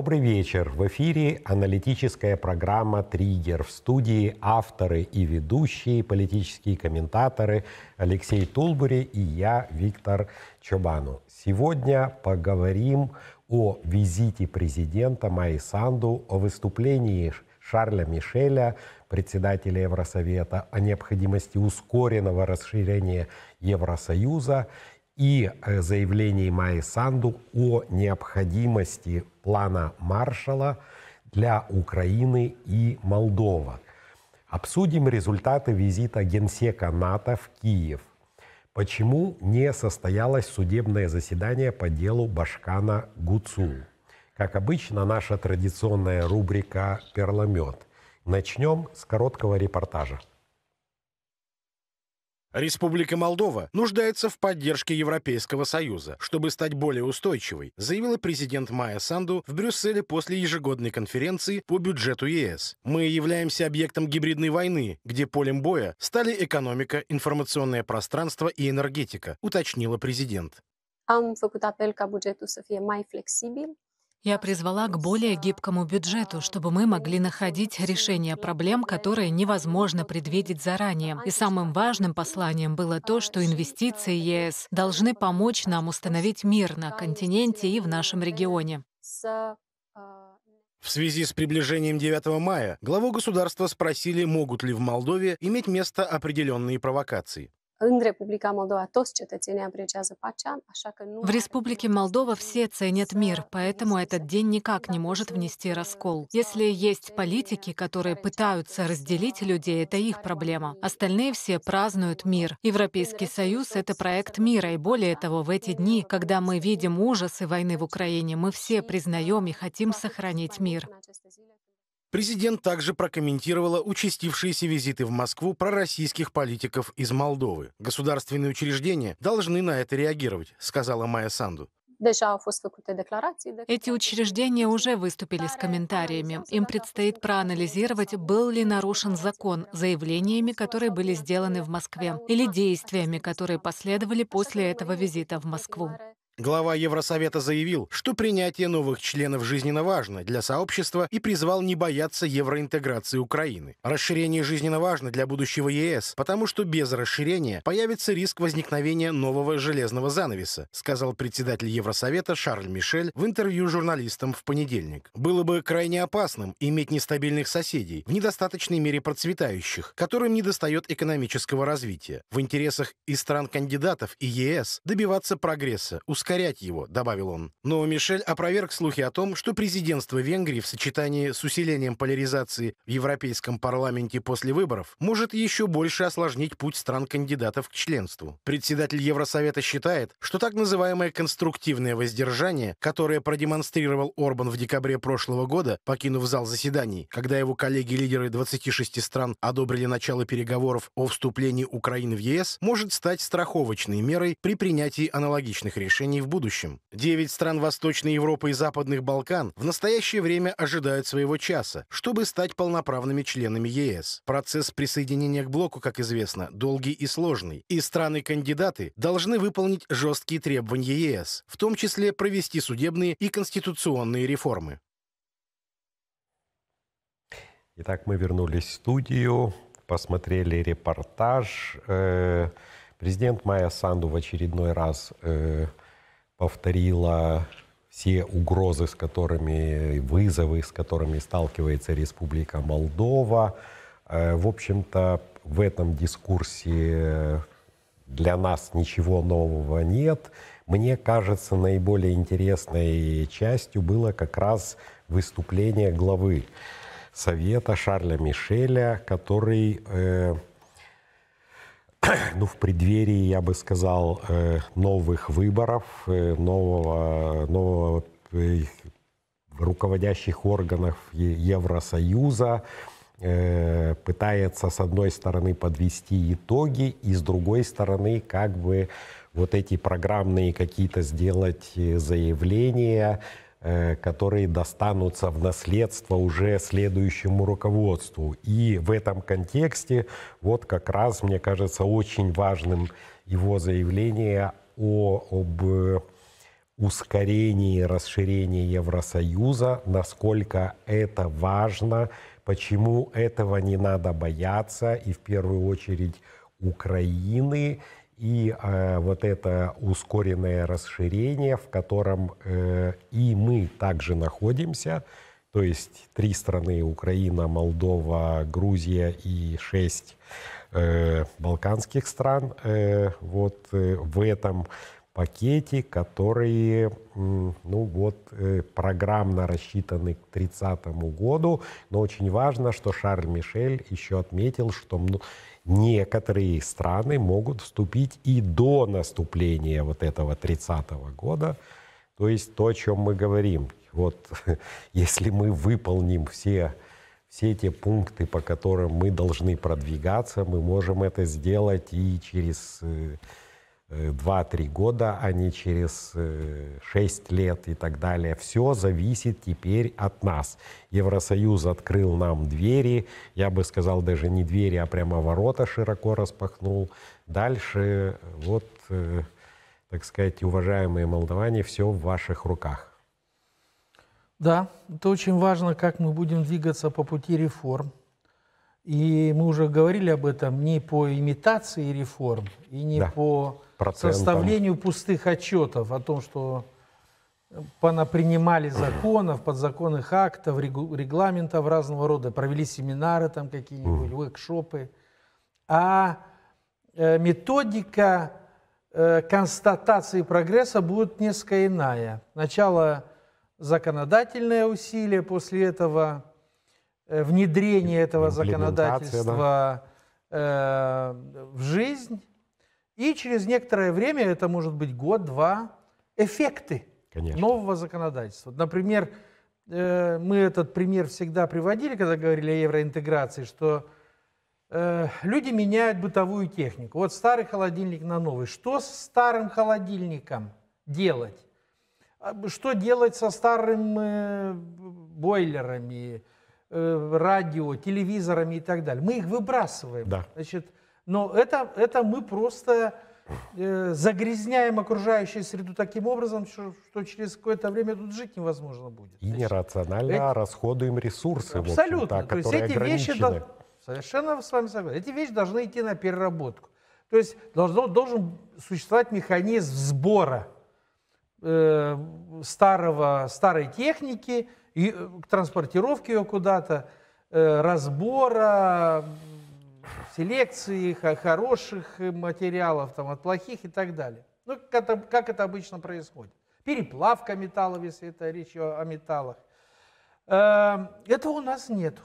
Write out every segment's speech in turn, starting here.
Добрый вечер. В эфире аналитическая программа «Триггер». В студии авторы и ведущие, политические комментаторы Алексей Тулбури и я, Виктор Чобану. Сегодня поговорим о визите президента Майи Санду, о выступлении Шарля Мишеля, председателя Евросовета, о необходимости ускоренного расширения Евросоюза – и э, заявлений Майи Санду о необходимости плана Маршала для Украины и Молдовы. Обсудим результаты визита генсека НАТО в Киев. Почему не состоялось судебное заседание по делу Башкана Гуцу? Как обычно, наша традиционная рубрика «Перломет». Начнем с короткого репортажа. Республика Молдова нуждается в поддержке Европейского Союза, чтобы стать более устойчивой, заявила президент Майя Санду в Брюсселе после ежегодной конференции по бюджету ЕС. Мы являемся объектом гибридной войны, где полем боя стали экономика, информационное пространство и энергетика, уточнила президент. Am făcut apel ca bugetul să fie mai flexibil, я призвала к более гибкому бюджету, чтобы мы могли находить решение проблем, которые невозможно предвидеть заранее. И самым важным посланием было то, что инвестиции ЕС должны помочь нам установить мир на континенте и в нашем регионе. В связи с приближением 9 мая главу государства спросили, могут ли в Молдове иметь место определенные провокации. În Republica Moldova toți cetățenii apreciază pacea, așa că nu... В Республике Молдова все ценят мир, поэтому этот день никак не может внести раскол. Если есть политики, которые пытаются разделить людей, это их проблема. Остальные все празднуют мир. Европейский Союз — это проект мира, и более того, в эти дни, когда мы видим ужасы войны в Украине, мы все признаем и хотим сохранить мир. Президент также прокомментировала участившиеся визиты в Москву пророссийских политиков из Молдовы. Государственные учреждения должны на это реагировать, сказала Майя Санду. Эти учреждения уже выступили с комментариями. Им предстоит проанализировать, был ли нарушен закон заявлениями, которые были сделаны в Москве, или действиями, которые последовали после этого визита в Москву. Глава Евросовета заявил, что принятие новых членов жизненно важно для сообщества и призвал не бояться евроинтеграции Украины. Расширение жизненно важно для будущего ЕС, потому что без расширения появится риск возникновения нового железного занавеса, сказал председатель Евросовета Шарль Мишель в интервью журналистам в понедельник. Было бы крайне опасным иметь нестабильных соседей, в недостаточной мере процветающих, которым не достает экономического развития. В интересах и стран-кандидатов и ЕС добиваться прогресса, ускорения укорять его», — добавил он. Но Мишель опроверг слухи о том, что президентство Венгрии в сочетании с усилением поляризации в Европейском парламенте после выборов может еще больше осложнить путь стран-кандидатов к членству. Председатель Евросовета считает, что так называемое конструктивное воздержание, которое продемонстрировал Орбан в декабре прошлого года, покинув зал заседаний, когда его коллеги-лидеры 26 стран одобрили начало переговоров о вступлении Украины в ЕС, может стать страховочной мерой при принятии аналогичных решений отношений в будущем. Девять стран Восточной Европы и Западных Балкан в настоящее время ожидают своего часа, чтобы стать полноправными членами ЕС. Процесс присоединения к блоку, как известно, долгий и сложный, и страны-кандидаты должны выполнить жесткие требования ЕС, в том числе провести судебные и конституционные реформы. Итак, мы вернулись в студию, посмотрели репортаж. Э, президент Майя Санду в очередной раз э, повторила все угрозы, с которыми, вызовы, с которыми сталкивается Республика Молдова. Э, в общем-то, в этом дискурсе для нас ничего нового нет. Мне кажется, наиболее интересной частью было как раз выступление главы Совета Шарля Мишеля, который э, ну, в преддверии, я бы сказал, э, новых выборов, э, нового, нового в э, руководящих органов Евросоюза, пытается, с одной стороны, подвести итоги, и с другой стороны, как бы вот эти программные какие-то сделать заявления, Э, которые достанутся в наследство уже следующему руководству. И в этом контексте вот как раз, мне кажется, очень важным его заявление о, об э, ускорении расширения Евросоюза, насколько это важно, почему этого не надо бояться, и в первую очередь Украины, и э, вот это ускоренное расширение, в котором э, и мы также находимся, то есть три страны Украина, Молдова, Грузия и шесть э, балканских стран э, вот э, в этом пакете, которые ну вот э, программно рассчитаны к 30 году, но очень важно, что Шарль Мишель еще отметил, что ну, некоторые страны могут вступить и до наступления вот этого 30-го года. То есть то, о чем мы говорим. Вот если мы выполним все, все те пункты, по которым мы должны продвигаться, мы можем это сделать и через э, 2-3 э, года, а не через 6 э, лет и так далее. Все зависит теперь от нас. Евросоюз открыл нам двери, я бы сказал, даже не двери, а прямо ворота широко распахнул. Дальше, вот, э, так сказать, уважаемые молдаване, все в ваших руках. Да, это очень важно, как мы будем двигаться по пути реформ. И мы уже говорили об этом не по имитации реформ и не да. по Процентом. составлению пустых отчетов о том, что понапринимали законов, подзаконных актов, регламентов разного рода, провели семинары там какие-нибудь, векшопы. А э, методика э, констатации прогресса будет несколько иная. Сначала законодательное усилие, после этого Э, внедрение этого законодательства да. Э, в жизнь. И через некоторое время, это может быть год-два, эффекты Конечно. нового законодательства. Например, э, мы этот пример всегда приводили, когда говорили о евроинтеграции, что люди меняют бытовую технику. Вот старый холодильник на новый. Что с старым холодильником делать? А, что делать со старым бойлерами, Э, радио, телевизорами и так далее. Мы их выбрасываем. Да. Значит, но это, это мы просто э, загрязняем окружающую среду таким образом, что, что через какое-то время тут жить невозможно будет. И нерационально эти... расходуем ресурсы. Абсолютно. То есть эти вещи... До... Совершенно с вами согласен. Эти вещи должны идти на переработку. То есть должно, должен существовать механизм сбора э, старого, старой техники, Э, транспортировки ее куда-то, э, разбора, селекции хороших э, материалов там, от плохих и так далее. Ну, как это, как это обычно происходит. Переплавка металлов, если это речь о металлах. Эм, этого у нас нет.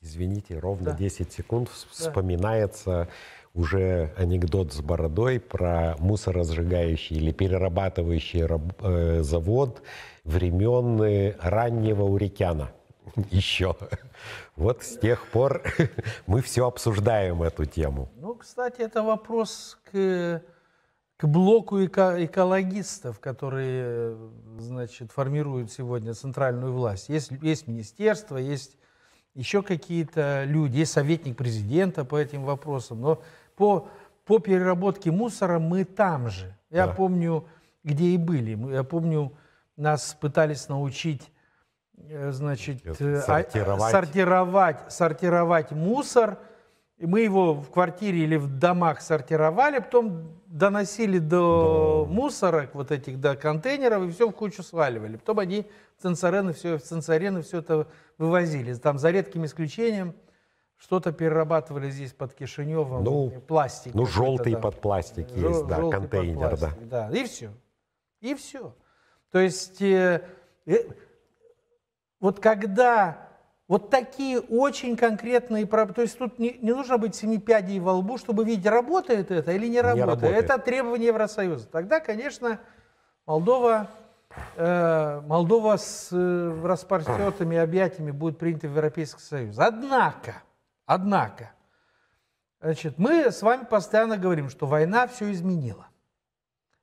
Извините, ровно да. 10 секунд вспоминается уже анекдот с бородой про мусоросжигающий или перерабатывающий раб- э, завод времен э, раннего Урикяна. Еще. Вот с тех пор мы все обсуждаем эту тему. Ну, кстати, это вопрос к, к блоку эко экологистов, которые, значит, формируют сегодня центральную власть. Есть, есть министерство, есть еще какие-то люди, есть советник президента по этим вопросам, но по, по переработке мусора мы там же. Я да. помню, где и были. Я помню, нас пытались научить э, значит, э, а, сортировать. сортировать, сортировать мусор. И мы его в квартире или в домах сортировали, потом доносили до да. мусорок, вот этих, до контейнеров, и все в кучу сваливали. Потом они в все, в все это вывозили. Там за редким исключением что-то перерабатывали здесь под Кишиневым, ну, пластик. Ну, желтый под пластик Жел, есть, да, контейнер, пластик, да. да. И все. И все. То есть, э, э, вот когда вот такие очень конкретные проблемы. То есть тут не, не нужно быть семи пядей во лбу, чтобы видеть, работает это или не работает. Не работает. Это требование Евросоюза. Тогда, конечно, Молдова, э, Молдова с э, распортетыми объятиями будет принята в Европейский Союз. Однако, Однако, значит, мы с вами постоянно говорим, что война все изменила.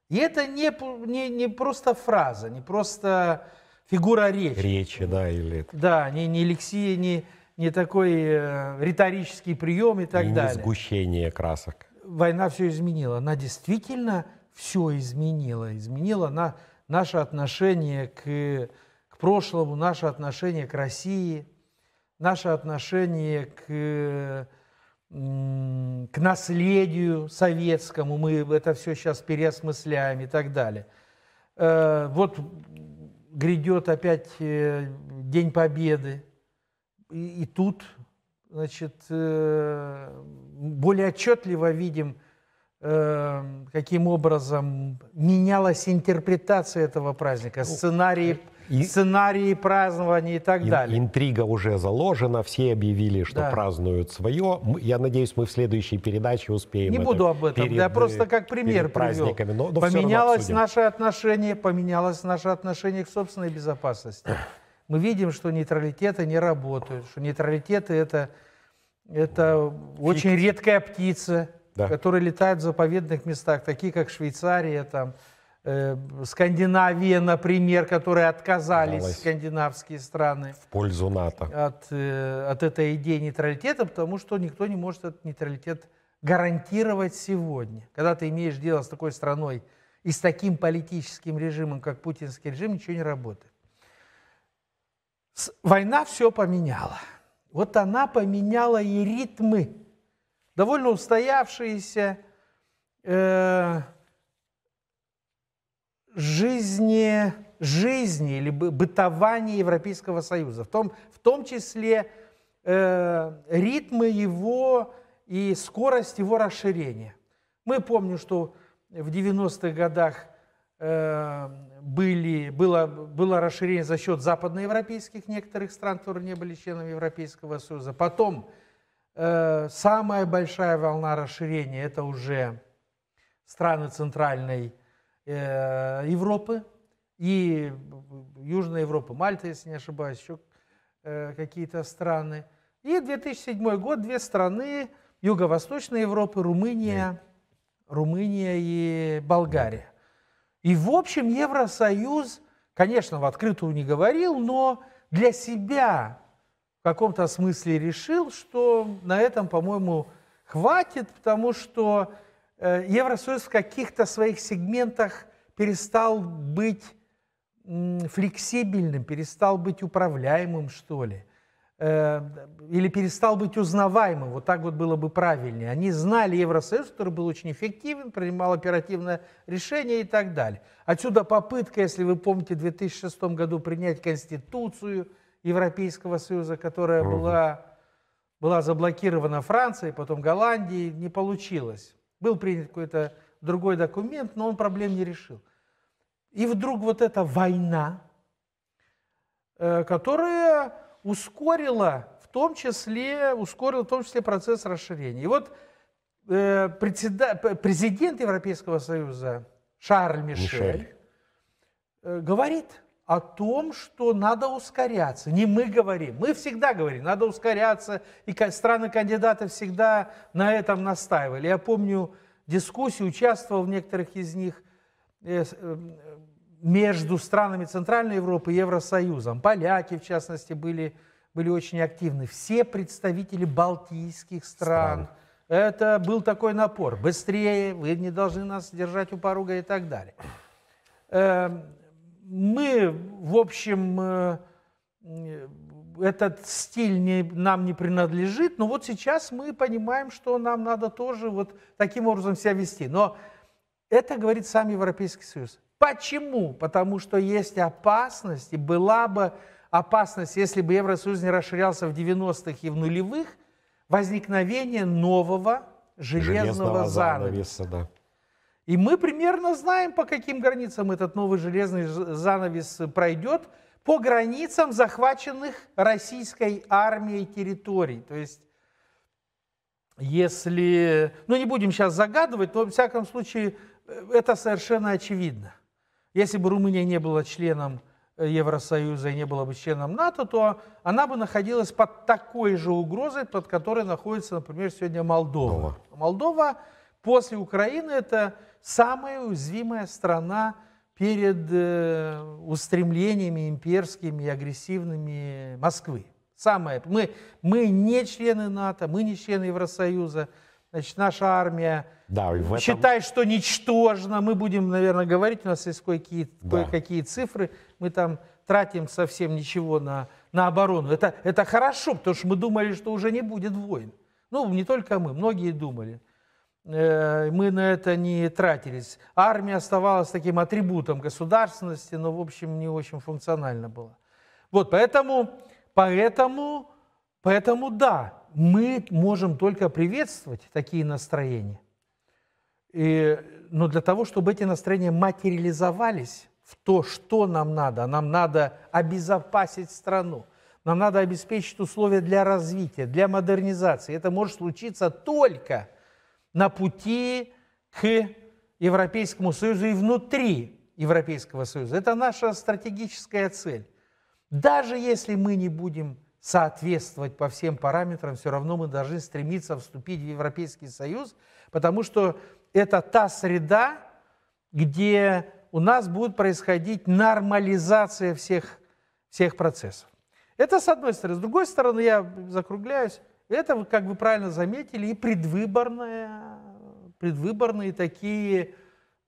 И это не, не, не просто фраза, не просто фигура речи. Речи, да, или... Да, не, не лексия, не, не такой э, риторический прием и так и не далее. сгущение красок. Война все изменила. Она действительно все изменила. Изменила на, наше отношение к, к прошлому, наше отношение к России, наше отношение к, к наследию советскому, мы это все сейчас переосмысляем и так далее. Э, вот грядет опять э, День Победы, и, и тут значит, э, более отчетливо видим, каким образом менялась интерпретация этого праздника, ну, сценарий и... сценарии празднования и так и, далее. Интрига уже заложена, все объявили, что да. празднуют свое. Я надеюсь, мы в следующей передаче успеем. Не это буду об этом, перед, я э, просто как пример праздниками Но, но поменялось наше отношение, поменялось наше отношение к собственной безопасности. Мы видим, что нейтралитеты не работают, что нейтралитеты это, это Фикс. очень редкая птица, да. которая летает в заповедных местах, такие как Швейцария, там, Э, Скандинавия, например, которые отказались, Далась. скандинавские страны. В пользу НАТО. От, э, от этой идеи нейтралитета, потому что никто не может этот нейтралитет гарантировать сегодня. Когда ты имеешь дело с такой страной и с таким политическим режимом, как путинский режим, ничего не работает. Война все поменяла. Вот она поменяла и ритмы. Довольно устоявшиеся... Э жизни, жизни или бытования Европейского Союза, в том, в том числе э, ритмы его и скорость его расширения. Мы помним, что в 90-х годах э, были, было, было расширение за счет западноевропейских некоторых стран, которые не были членами Европейского Союза. Потом э, самая большая волна расширения – это уже страны Центральной Европы, Э, Европы и Южной Европы, Мальта, если не ошибаюсь, еще э, какие-то страны. И 2007 год, две страны Юго-Восточной Европы, Румыния, Румыния и Болгария. И в общем Евросоюз, конечно, в открытую не говорил, но для себя в каком-то смысле решил, что на этом, по-моему, хватит, потому что Э, Евросоюз в каких-то своих сегментах перестал быть флексибельным, перестал быть управляемым, что ли, э, или перестал быть узнаваемым, вот так вот было бы правильнее. Они знали Евросоюз, который был очень эффективен, принимал оперативное решение и так далее. Отсюда попытка, если вы помните, в 2006 году принять Конституцию Европейского Союза, которая была, была заблокирована Францией, потом Голландией, не получилось. Был принят какой-то другой документ, но он проблем не решил. И вдруг вот эта война, э, которая ускорила в том числе, ускорила в том числе процесс расширения. И вот э, президент Европейского Союза Шарль Мишель, Мишель. Э, говорит, о том, что надо ускоряться. Не мы говорим, мы всегда говорим, надо ускоряться, и страны-кандидаты всегда на этом настаивали. Я помню дискуссии, участвовал в некоторых из них э, э, между странами Центральной Европы и Евросоюзом. Поляки, в частности, были, были очень активны. Все представители балтийских стран. стран. Это был такой напор. Быстрее, вы не должны нас держать у порога и так далее эм, мы, в общем, э, э, этот стиль не, нам не принадлежит, но вот сейчас мы понимаем, что нам надо тоже вот таким образом себя вести. Но это говорит сам Европейский Союз. Почему? Потому что есть опасность, и была бы опасность, если бы Евросоюз не расширялся в 90-х и в нулевых, возникновение нового железного, железного занавеса. занавеса да. И мы примерно знаем, по каким границам этот новый железный занавес пройдет, по границам захваченных российской армией территорий. То есть, если... Ну, не будем сейчас загадывать, но, в всяком случае, э, это совершенно очевидно. Если бы Румыния не была членом э, Евросоюза и не была бы членом НАТО, то она бы находилась под такой же угрозой, под которой находится, например, сегодня Молдова. Молдова, Молдова после Украины это самая уязвимая страна перед э, устремлениями имперскими и агрессивными Москвы. Самое. Мы, мы не члены НАТО, мы не члены Евросоюза. Значит, наша армия да, этом... считает, что ничтожна Мы будем, наверное, говорить, у нас есть кое-какие да. кое цифры. Мы там тратим совсем ничего на, на оборону. Это, это хорошо, потому что мы думали, что уже не будет войн. Ну, не только мы, многие думали. Э, мы на это не тратились. Армия оставалась таким атрибутом государственности, но, в общем, не очень функционально было. Вот, поэтому, поэтому, поэтому да, мы можем только приветствовать такие настроения. И, но для того, чтобы эти настроения материализовались в то, что нам надо, нам надо обезопасить страну, нам надо обеспечить условия для развития, для модернизации. Это может случиться только – на пути к Европейскому Союзу и внутри Европейского Союза. Это наша стратегическая цель. Даже если мы не будем соответствовать по всем параметрам, все равно мы должны стремиться вступить в Европейский Союз, потому что это та среда, где у нас будет происходить нормализация всех, всех процессов. Это с одной стороны. С другой стороны, я закругляюсь, это, как вы правильно заметили, и предвыборные, предвыборные такие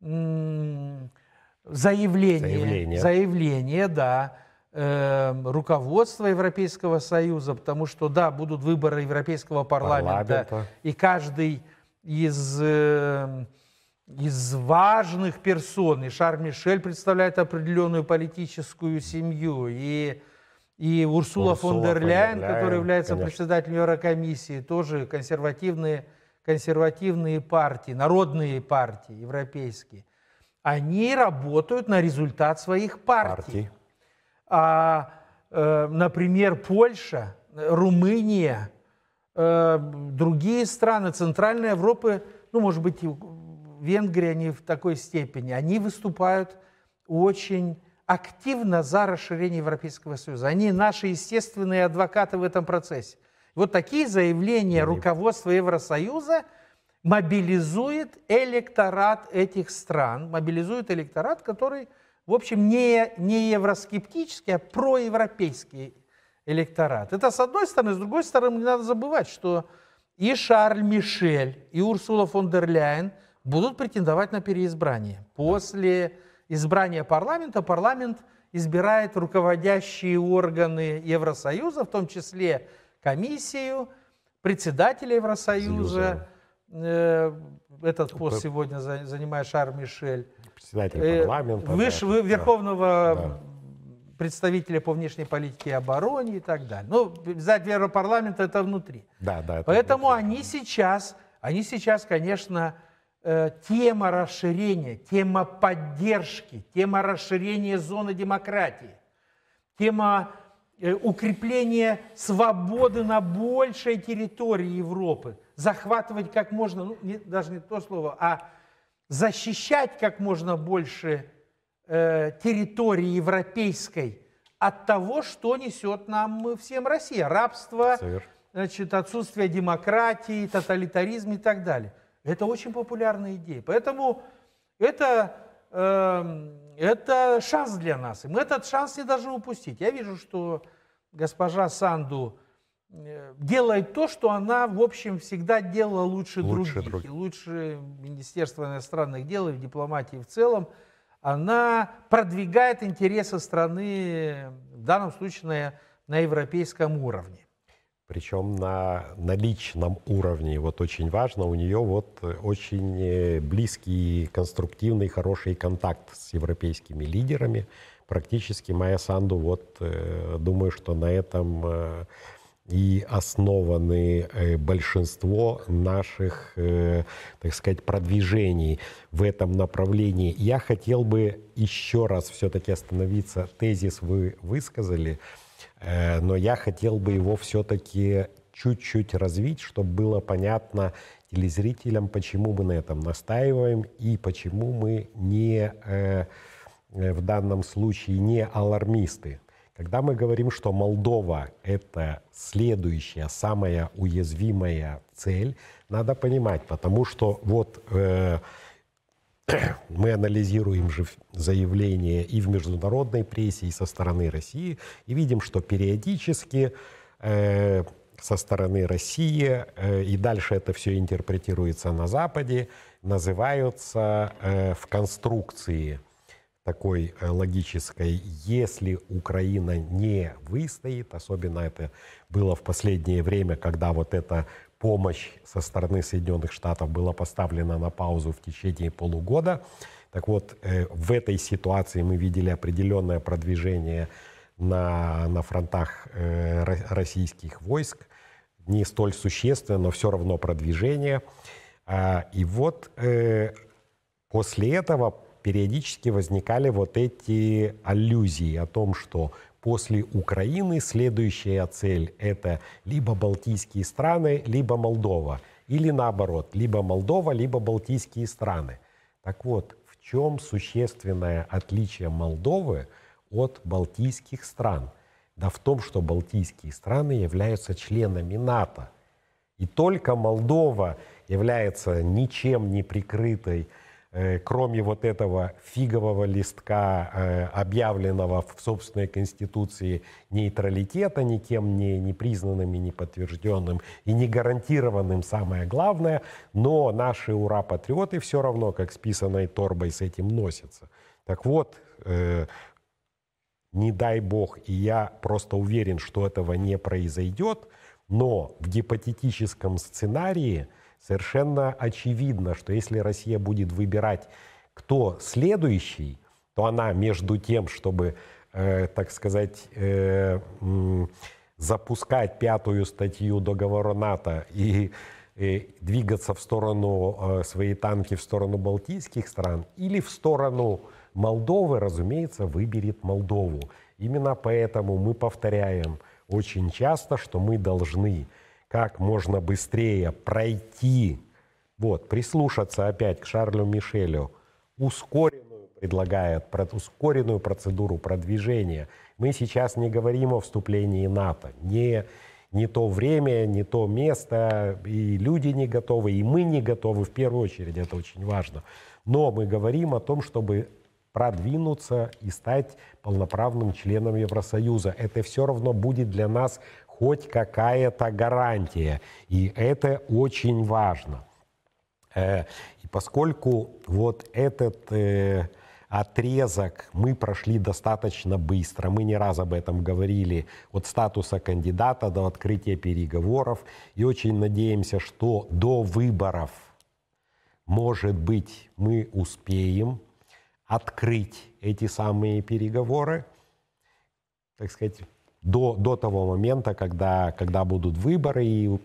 заявления, заявления, заявления да, э, руководства Европейского Союза, потому что, да, будут выборы Европейского парламента, парламента. и каждый из, э, из важных персон, и Шар Мишель представляет определенную политическую семью, и и Урсула, фон дер Ляйен, которая является конечно. председателем Еврокомиссии, тоже консервативные, консервативные партии, народные партии европейские, они работают на результат своих партий. партий. А, э, например, Польша, Румыния, э, другие страны Центральной Европы, ну, может быть, и Венгрия не в такой степени, они выступают очень активно за расширение Европейского Союза. Они наши естественные адвокаты в этом процессе. Вот такие заявления руководства Евросоюза мобилизует электорат этих стран, мобилизует электорат, который, в общем, не, не евроскептический, а проевропейский электорат. Это с одной стороны. С другой стороны, не надо забывать, что и Шарль Мишель, и Урсула фон дер Ляйен будут претендовать на переизбрание после избрания парламента, парламент избирает руководящие органы Евросоюза, в том числе комиссию, председателя Евросоюза. Союза. Э, этот ну, пост сегодня занимает Шар Мишель. Председатель э, парламента. Выше да, Верховного да. представителя по внешней политике и обороне и так далее. Ну, председатель Европарламента это внутри. Да, да. Это Поэтому внутри. они сейчас, они сейчас, конечно, Э, тема расширения, тема поддержки, тема расширения зоны демократии, тема э, укрепления свободы на большей территории Европы, захватывать как можно, ну, не, даже не то слово, а защищать как можно больше э, территории европейской от того, что несет нам э, всем Россия. Рабство, значит, отсутствие демократии, тоталитаризм и так далее. Это очень популярная идея. Поэтому это, э, это шанс для нас. И мы этот шанс не должны упустить. Я вижу, что госпожа Санду э, делает то, что она, в общем, всегда делала лучше, лучше других. других. И лучше Министерства иностранных дел и дипломатии в целом. Она продвигает интересы страны, в данном случае, на, на европейском уровне. Причем на, на личном уровне, вот очень важно, у нее вот э, очень э, близкий, конструктивный, хороший контакт с европейскими лидерами. Практически Майя Санду, вот э, думаю, что на этом и основаны большинство наших, так сказать, продвижений в этом направлении. Я хотел бы еще раз все-таки остановиться. Тезис вы высказали – Э, но я хотел бы его все-таки чуть-чуть развить, чтобы было понятно телезрителям, почему мы на этом настаиваем и почему мы не э, э, в данном случае не алармисты. Когда мы говорим, что Молдова – это следующая, самая уязвимая цель, надо понимать, потому что вот э, мы анализируем же заявления и в международной прессе, и со стороны России, и видим, что периодически э, со стороны России, э, и дальше это все интерпретируется на Западе, называются э, в конструкции такой э, логической, если Украина не выстоит, особенно это было в последнее время, когда вот это помощь со стороны Соединенных Штатов была поставлена на паузу в течение полугода. Так вот, э, в этой ситуации мы видели определенное продвижение на, на фронтах э, российских войск. Не столь существенно, но все равно продвижение. А, и вот э, после этого периодически возникали вот эти аллюзии о том, что После Украины следующая цель – это либо Балтийские страны, либо Молдова. Или наоборот, либо Молдова, либо Балтийские страны. Так вот, в чем существенное отличие Молдовы от Балтийских стран? Да в том, что Балтийские страны являются членами НАТО. И только Молдова является ничем не прикрытой Э, кроме вот этого фигового листка, э, объявленного в собственной Конституции нейтралитета, никем не, не признанным и не подтвержденным, и не гарантированным, самое главное, но наши ура-патриоты все равно, как с писаной торбой, с этим носятся. Так вот, э, не дай бог, и я просто уверен, что этого не произойдет, но в гипотетическом сценарии – Совершенно очевидно, что если Россия будет выбирать, кто следующий, то она между тем, чтобы, э, так сказать, э, запускать пятую статью договора НАТО и э, двигаться в сторону э, свои танки в сторону балтийских стран или в сторону Молдовы, разумеется, выберет Молдову. Именно поэтому мы повторяем очень часто, что мы должны как можно быстрее пройти, вот, прислушаться опять к Шарлю Мишелю, ускоренную предлагает, ускоренную процедуру продвижения. Мы сейчас не говорим о вступлении НАТО, не, не то время, не то место, и люди не готовы, и мы не готовы, в первую очередь, это очень важно. Но мы говорим о том, чтобы продвинуться и стать полноправным членом Евросоюза. Это все равно будет для нас хоть какая-то гарантия. И это очень важно. Э, и поскольку вот этот э, отрезок мы прошли достаточно быстро, мы не раз об этом говорили, от статуса кандидата до открытия переговоров, и очень надеемся, что до выборов, может быть, мы успеем открыть эти самые переговоры, так сказать, до, до того момента, когда, когда будут выборы и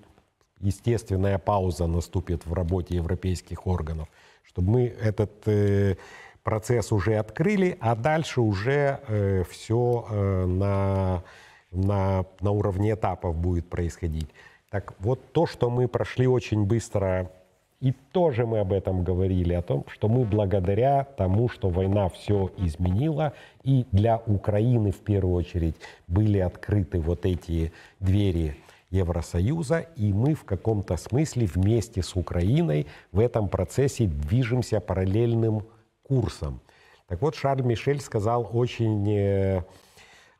естественная пауза наступит в работе европейских органов, чтобы мы этот э, процесс уже открыли, а дальше уже э, все э, на, на, на уровне этапов будет происходить. Так вот, то, что мы прошли очень быстро и тоже мы об этом говорили, о том, что мы благодаря тому, что война все изменила, и для Украины в первую очередь были открыты вот эти двери Евросоюза, и мы в каком-то смысле вместе с Украиной в этом процессе движемся параллельным курсом. Так вот, Шарль Мишель сказал очень э,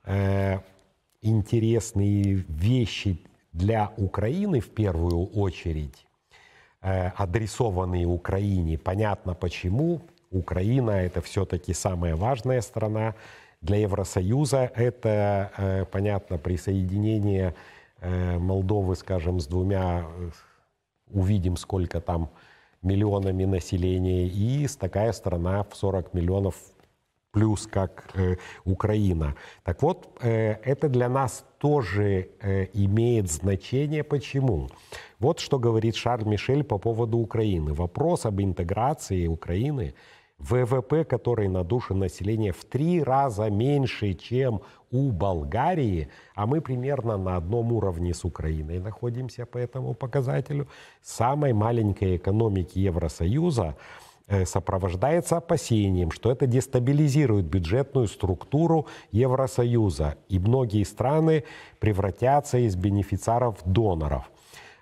э, интересные вещи для Украины в первую очередь Э, адресованные Украине. Понятно почему. Украина это все-таки самая важная страна. Для Евросоюза это, э, понятно, присоединение э, Молдовы, скажем, с двумя, увидим, сколько там миллионами населения, и такая страна в 40 миллионов плюс как э, Украина. Так вот, э, это для нас тоже э, имеет значение. Почему? Вот что говорит Шарль Мишель по поводу Украины. Вопрос об интеграции Украины ВВП, который на душу населения в три раза меньше, чем у Болгарии, а мы примерно на одном уровне с Украиной находимся по этому показателю, самой маленькой экономики Евросоюза – Э, сопровождается опасением, что это дестабилизирует бюджетную структуру Евросоюза, и многие страны превратятся из бенефициаров в доноров.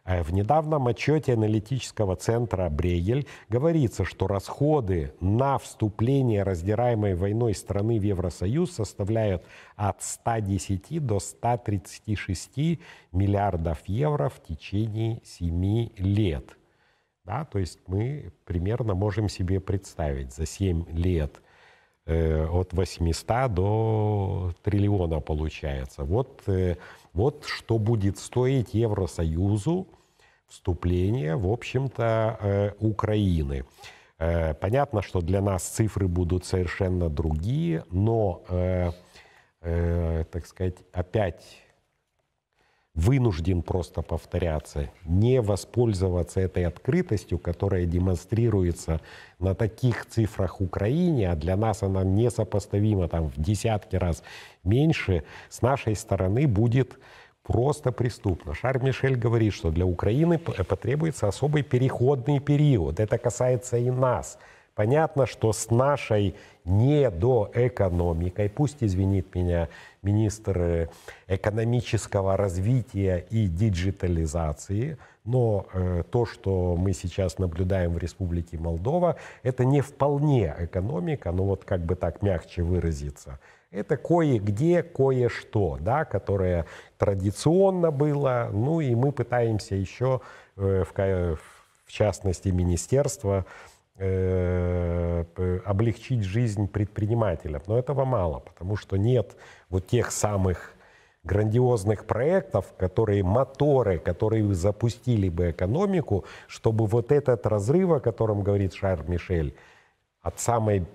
Э, в недавнем отчете аналитического центра Брегель говорится, что расходы на вступление раздираемой войной страны в Евросоюз составляют от 110 до 136 миллиардов евро в течение 7 лет. Да? То есть мы примерно можем себе представить за 7 лет э, от 800 до триллиона получается. Вот, э, вот что будет стоить Евросоюзу вступление, в общем-то, э, Украины. Э, понятно, что для нас цифры будут совершенно другие, но, э, э, так сказать, опять вынужден просто повторяться, не воспользоваться этой открытостью, которая демонстрируется на таких цифрах Украине, а для нас она несопоставима там в десятки раз меньше, с нашей стороны будет просто преступно. Шарль Мишель говорит, что для Украины потребуется особый переходный период. Это касается и нас – Понятно, что с нашей недоэкономикой, пусть извинит меня министр э, экономического развития и диджитализации, но э, то, что мы сейчас наблюдаем в Республике Молдова, это не вполне экономика, но вот как бы так мягче выразиться. Это кое-где, кое-что, да, которое традиционно было, ну и мы пытаемся еще, э, в, в частности, министерство, Э, облегчить жизнь предпринимателям. Но этого мало, потому что нет вот тех самых грандиозных проектов, которые моторы, которые запустили бы экономику, чтобы вот этот разрыв, о котором говорит Шарль Мишель, от самой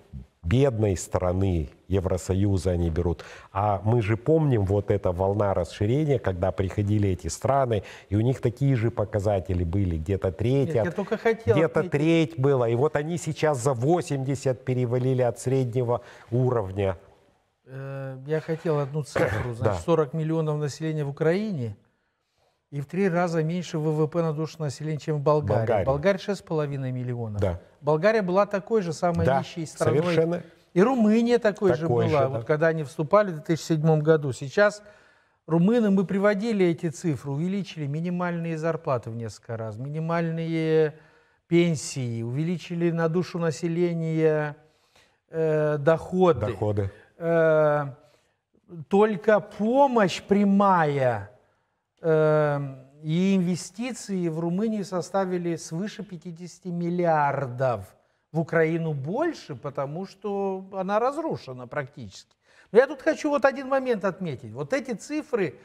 бедной страны Евросоюза они берут. А мы же помним вот эта волна расширения, когда приходили эти страны, и у них такие же показатели были, где-то треть, Нет, от, где-то треть было. И вот они сейчас за 80 перевалили от среднего уровня. Э, я хотел одну цифру. Значит, 40 миллионов населения в Украине – и в три раза меньше ВВП на душу населения, чем в Болгарии. Болгария, Болгария 6,5 миллионов. Да. Болгария была такой же самой да, нищей страной. Совершенно. И Румыния такой, такой же была, же, да. вот когда они вступали в 2007 году. Сейчас румыны, мы приводили эти цифры, увеличили минимальные зарплаты в несколько раз, минимальные пенсии, увеличили на душу населения э, доходы. доходы. Э, только помощь прямая Эм, и инвестиции в Румынии составили свыше 50 миллиардов. В Украину больше, потому что она разрушена практически. Но я тут хочу вот один момент отметить. Вот эти цифры,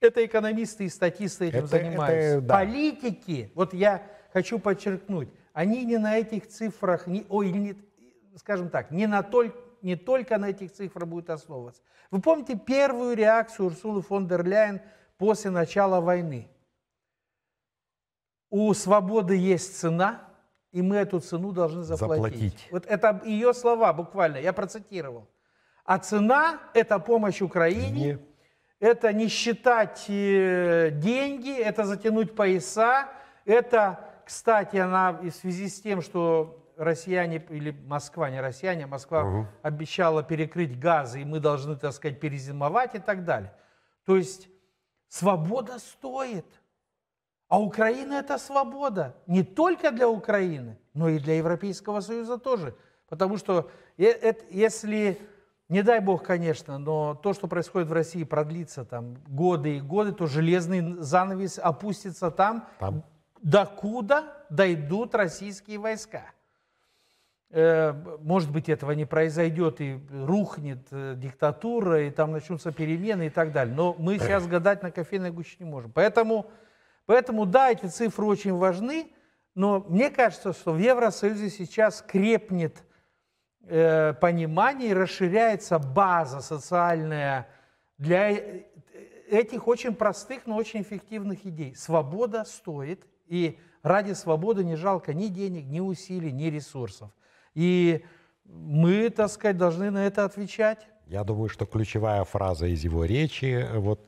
это экономисты и статисты этим это, занимаются. Это, да. Политики, вот я хочу подчеркнуть, они не на этих цифрах, не, ой, не, скажем так, не, на толь, не только на этих цифрах будут основываться. Вы помните первую реакцию Урсулы фон дер Ляйен после начала войны. У свободы есть цена, и мы эту цену должны заплатить. заплатить. Вот это ее слова буквально, я процитировал. А цена – это помощь Украине, Не. это не считать э, деньги, это затянуть пояса, это, кстати, она в связи с тем, что россияне, или Москва, не россияне, а Москва угу. обещала перекрыть газы, и мы должны, так сказать, перезимовать и так далее. То есть Свобода стоит. А Украина – это свобода. Не только для Украины, но и для Европейского Союза тоже. Потому что если, не дай бог, конечно, но то, что происходит в России, продлится там годы и годы, то железный занавес опустится там, там. докуда дойдут российские войска. Э, может быть, этого не произойдет, и рухнет э, диктатура, и там начнутся перемены и так далее. Но мы сейчас гадать на кофейной гуще не можем. Поэтому, поэтому да, эти цифры очень важны, но мне кажется, что в Евросоюзе сейчас крепнет э, понимание и расширяется база социальная для э, этих очень простых, но очень эффективных идей. Свобода стоит, и ради свободы не жалко ни денег, ни усилий, ни ресурсов. И мы, так сказать, должны на это отвечать. Я думаю, что ключевая фраза из его речи, вот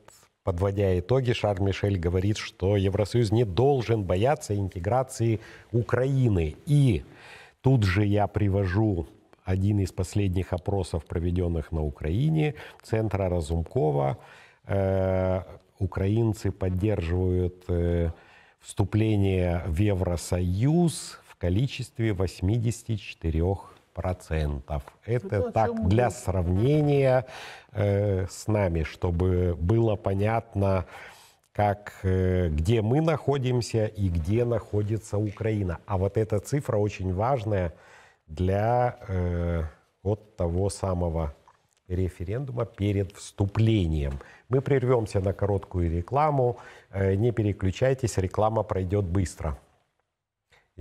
подводя итоги, Шарль Мишель говорит, что Евросоюз не должен бояться интеграции Украины. И тут же я привожу один из последних опросов, проведенных на Украине, Центра Разумкова. Э, украинцы поддерживают э, вступление в Евросоюз количестве 84 процентов. Это ну, так для мы... сравнения э, с нами, чтобы было понятно, как, э, где мы находимся и где находится Украина. А вот эта цифра очень важная для э, вот того самого референдума перед вступлением. Мы прервемся на короткую рекламу. Э, не переключайтесь, реклама пройдет быстро.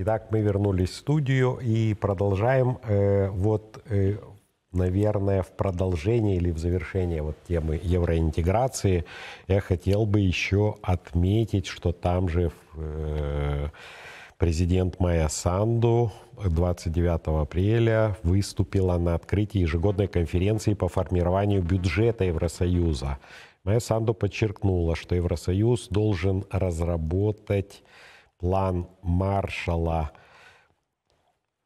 Итак, мы вернулись в студию и продолжаем. Э, вот, э, наверное, в продолжение или в завершение вот темы евроинтеграции я хотел бы еще отметить, что там же э, президент Майя Санду 29 апреля выступила на открытии ежегодной конференции по формированию бюджета Евросоюза. Майя Санду подчеркнула, что Евросоюз должен разработать план Маршала,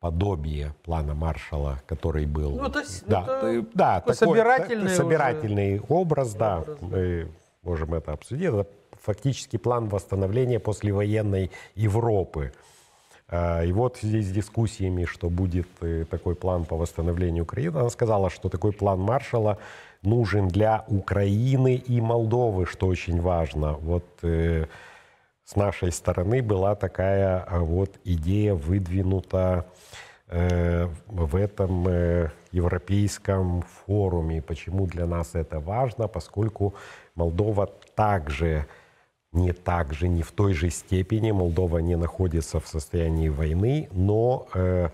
подобие плана Маршала, который был. Ну, то есть, да, это да, такой, собирательный, так, э, собирательный уже... образ, да, образ, да. Мы можем это обсудить. Это фактически план восстановления послевоенной Европы. Э, и вот здесь с дискуссиями, что будет э, такой план по восстановлению Украины, она сказала, что такой план Маршала нужен для Украины и Молдовы, что очень важно. Вот с нашей стороны была такая а, вот идея выдвинута э, в этом э, европейском форуме. Почему для нас это важно? Поскольку Молдова также не так же, не в той же степени, Молдова не находится в состоянии войны, но э,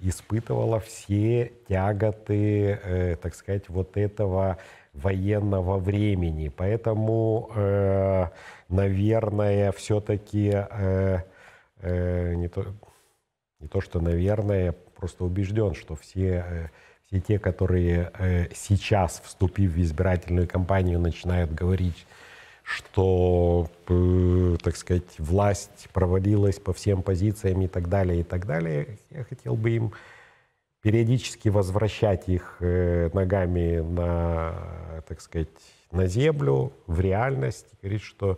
испытывала все тяготы, э, так сказать, вот этого военного времени. Поэтому, э, наверное, все-таки э, э, не, то, не то, что, наверное, просто убежден, что все, э, все те, которые э, сейчас, вступив в избирательную кампанию, начинают говорить, что, э, так сказать, власть провалилась по всем позициям и так далее, и так далее, я хотел бы им периодически возвращать их э, ногами на, так сказать, на землю, в реальность, говорит, что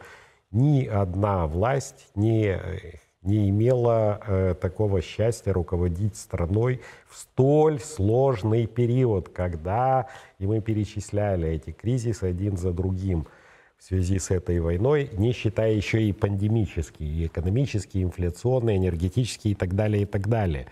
ни одна власть не, не имела э, такого счастья руководить страной в столь сложный период, когда, и мы перечисляли эти кризисы один за другим в связи с этой войной, не считая еще и пандемические, и экономические, и инфляционные, энергетические и так далее, и так далее.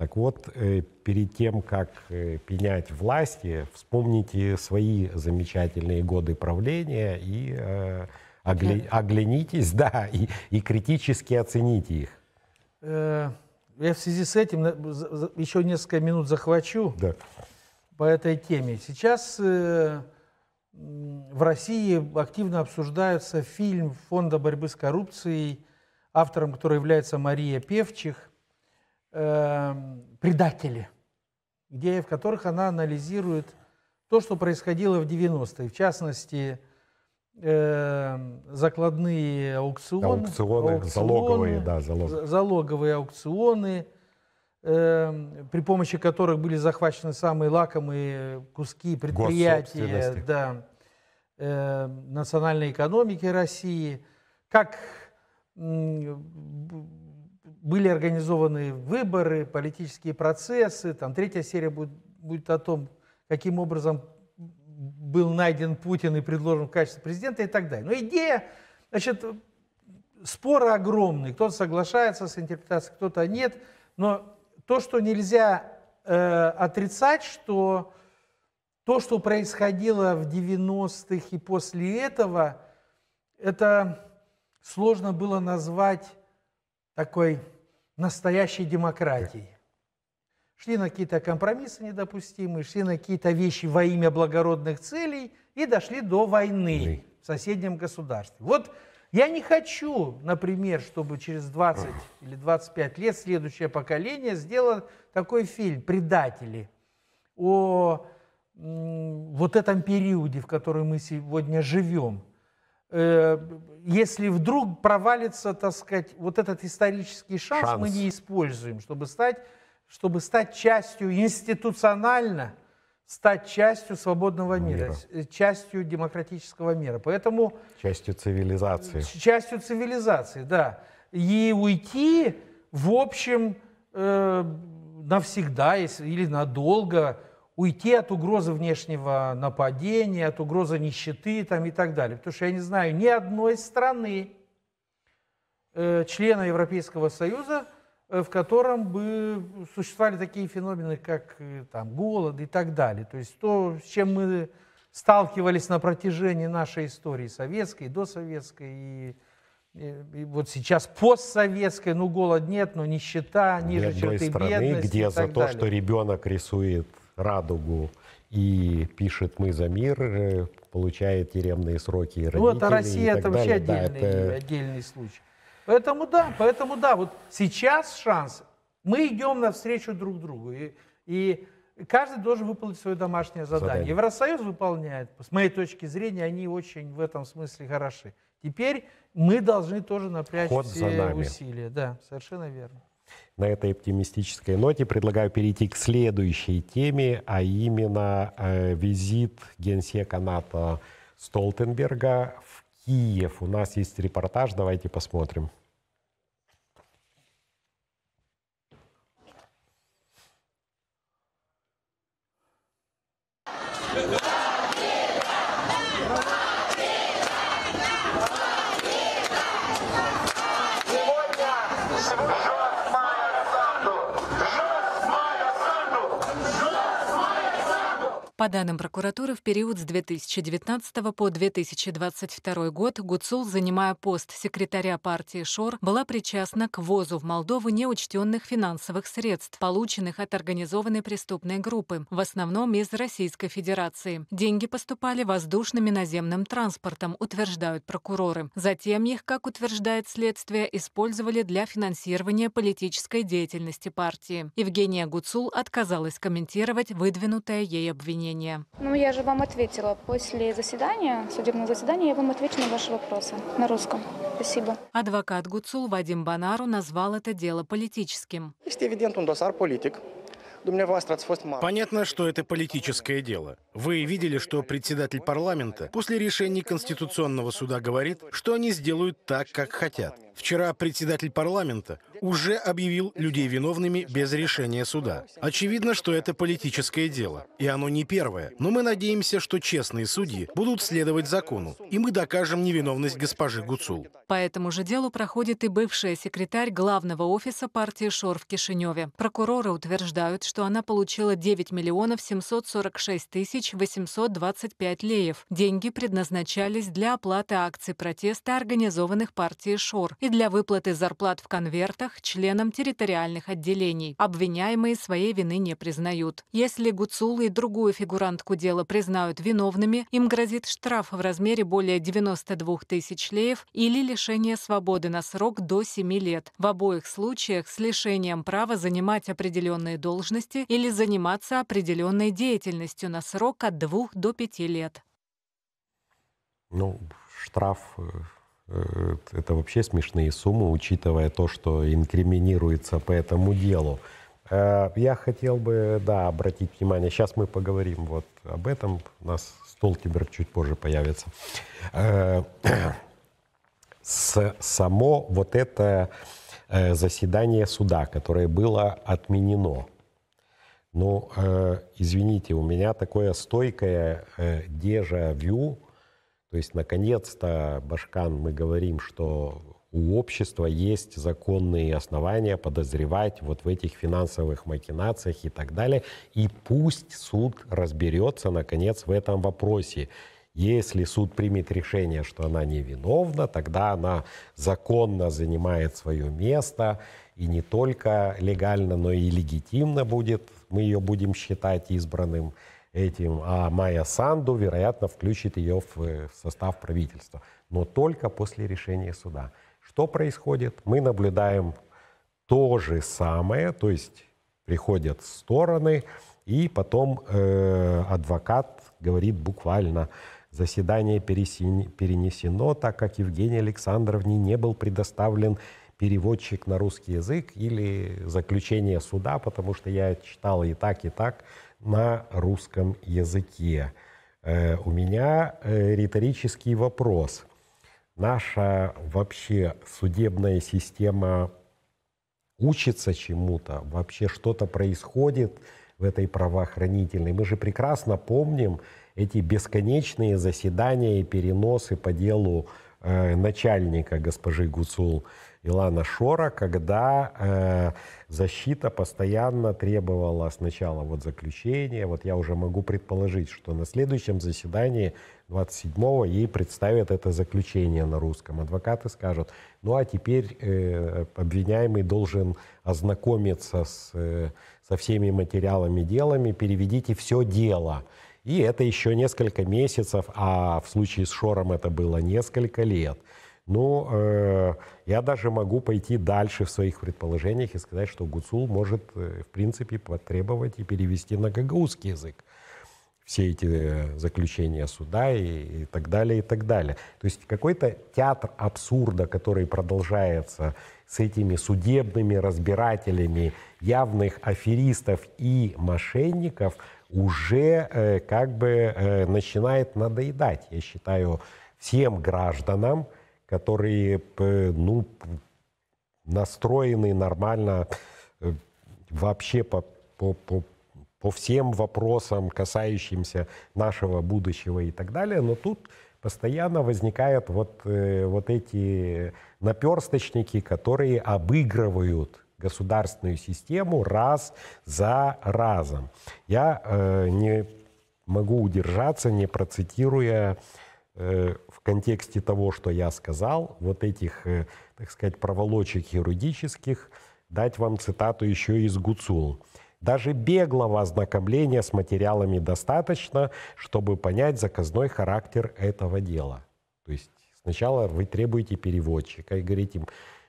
Так вот, э, перед тем, как э, пенять власти, вспомните свои замечательные годы правления и э, огля... Э. оглянитесь, да, и, и критически оцените их. Я в связи с этим еще несколько минут захвачу да. по этой теме. Сейчас в России активно обсуждается фильм Фонда борьбы с коррупцией, автором которого является Мария Певчих Эм, «Предатели», где, в которых она анализирует то, что происходило в 90-е, в частности, э, закладные аукционы, аукционы, аукционы залоговые, да, залог. залоговые аукционы, э, при помощи которых были захвачены самые лакомые куски предприятия да, э, национальной экономики России, как были организованы выборы, политические процессы. Там третья серия будет, будет о том, каким образом был найден Путин и предложен в качестве президента и так далее. Но идея, значит, споры огромные. Кто-то соглашается с интерпретацией, кто-то нет. Но то, что нельзя э, отрицать, что то, что происходило в 90-х и после этого, это сложно было назвать такой настоящей демократии. Шли на какие-то компромиссы недопустимые, шли на какие-то вещи во имя благородных целей и дошли до войны в соседнем государстве. Вот я не хочу, например, чтобы через 20 или 25 лет следующее поколение сделало такой фильм «Предатели» о вот этом периоде, в котором мы сегодня живем – Э, если вдруг провалится, так сказать, вот этот исторический шанс, шанс. мы не используем, чтобы стать, чтобы стать частью институционально, стать частью свободного мира, мира, э, частью демократического мира. Поэтому... Частью цивилизации. Частью цивилизации, да. И уйти, в общем, э, навсегда если, или надолго уйти от угрозы внешнего нападения, от угрозы нищеты там, и так далее. Потому что я не знаю ни одной страны, э, члена Европейского Союза, э, в котором бы существовали такие феномены, как э, там, голод и так далее. То есть то, с чем мы сталкивались на протяжении нашей истории советской, досоветской и, и, и вот сейчас постсоветской, ну голод нет, но нищета, ниже ни черты страны, бедности где за то, далее. что ребенок рисует радугу и пишет «Мы за мир», э, получает тюремные сроки родителей. Ну, это а Россия, это вообще отдельный, да, это... отдельный случай. Поэтому да, поэтому да, вот сейчас шанс. Мы идем навстречу друг другу. И, и каждый должен выполнить свое домашнее задание. задание. Евросоюз выполняет, с моей точки зрения, они очень в этом смысле хороши. Теперь мы должны тоже напрячь Ход все усилия. Да, совершенно верно на этой оптимистической ноте предлагаю перейти к следующей теме, а именно э, визит генсека НАТО Столтенберга в Киев. У нас есть репортаж, давайте посмотрим. По данным прокуратуры, в период с 2019 по 2022 год Гуцул, занимая пост секретаря партии ШОР, была причастна к ввозу в Молдову неучтенных финансовых средств, полученных от организованной преступной группы, в основном из Российской Федерации. Деньги поступали воздушным и наземным транспортом, утверждают прокуроры. Затем их, как утверждает следствие, использовали для финансирования политической деятельности партии. Евгения Гуцул отказалась комментировать выдвинутое ей обвинение обвинения. Ну, я же вам ответила. После заседания, судебного заседания, я вам отвечу на ваши вопросы на русском. Спасибо. Адвокат Гуцул Вадим Банару назвал это дело политическим. политик, Понятно, что это политическое дело. Вы видели, что председатель парламента после решения Конституционного суда говорит, что они сделают так, как хотят. Вчера председатель парламента уже объявил людей виновными без решения суда. Очевидно, что это политическое дело, и оно не первое. Но мы надеемся, что честные судьи будут следовать закону, и мы докажем невиновность госпожи Гуцул. По этому же делу проходит и бывшая секретарь главного офиса партии ШОР в Кишиневе. Прокуроры утверждают, что она получила 9 миллионов 746 тысяч 825 леев. Деньги предназначались для оплаты акций протеста, организованных партией ШОР, и для выплаты зарплат в конвертах делах членам территориальных отделений. Обвиняемые своей вины не признают. Если Гуцул и другую фигурантку дела признают виновными, им грозит штраф в размере более 92 тысяч леев или лишение свободы на срок до 7 лет. В обоих случаях с лишением права занимать определенные должности или заниматься определенной деятельностью на срок от 2 до 5 лет. Ну, штраф э, Э, это вообще смешные суммы, учитывая то, что инкриминируется по этому делу. Э, я хотел бы, да, обратить внимание, сейчас мы поговорим вот об этом, у нас Столтиберг чуть позже появится. Э, с, само вот это заседание суда, которое было отменено, ну, извините, у меня такое стойкое дежавю, то есть, наконец-то, Башкан, мы говорим, что у общества есть законные основания подозревать вот в этих финансовых махинациях и так далее. И пусть суд разберется, наконец, в этом вопросе. Если суд примет решение, что она невиновна, тогда она законно занимает свое место, и не только легально, но и легитимно будет, мы ее будем считать избранным этим, а Майя Санду, вероятно, включит ее э, в, состав правительства, но только после решения суда. Что происходит? Мы наблюдаем то же самое, то есть приходят стороны, и потом э, адвокат говорит буквально, заседание перенесено, так как Евгении Александровне не был предоставлен переводчик на русский язык или заключение суда, потому что я читал и так, и так, на русском языке. Э, у меня э, риторический вопрос. Наша вообще судебная система учится чему-то, вообще что-то происходит в этой правоохранительной. Мы же прекрасно помним эти бесконечные заседания и переносы по делу э, начальника госпожи Гуцул. Илана Шора, когда э, защита постоянно требовала сначала вот заключения. Вот я уже могу предположить, что на следующем заседании 27-го ей представят это заключение на русском. Адвокаты скажут, ну а теперь э, обвиняемый должен ознакомиться с, э, со всеми материалами делами, переведите все дело. И это еще несколько месяцев, а в случае с Шором это было несколько лет. Ну, э, я даже могу пойти дальше в своих предположениях и сказать, что Гуцул может, э, в принципе, потребовать и перевести на гагаузский язык все эти э, заключения суда и, и так далее, и так далее. То есть какой-то театр абсурда, который продолжается с этими судебными разбирателями явных аферистов и мошенников, уже э, как бы э, начинает надоедать, я считаю, всем гражданам, которые э, ну, настроены нормально э, вообще по, по, по, по всем вопросам, касающимся нашего будущего и так далее. Но тут постоянно возникают вот, э, вот эти наперсточники, которые обыгрывают государственную систему раз за разом. Я э, не могу удержаться, не процитируя э, в контексте того, что я сказал, вот этих, э, так сказать, проволочек юридических, дать вам цитату еще из Гуцул. Даже беглого ознакомления с материалами достаточно, чтобы понять заказной характер этого дела. То есть сначала вы требуете переводчика и говорите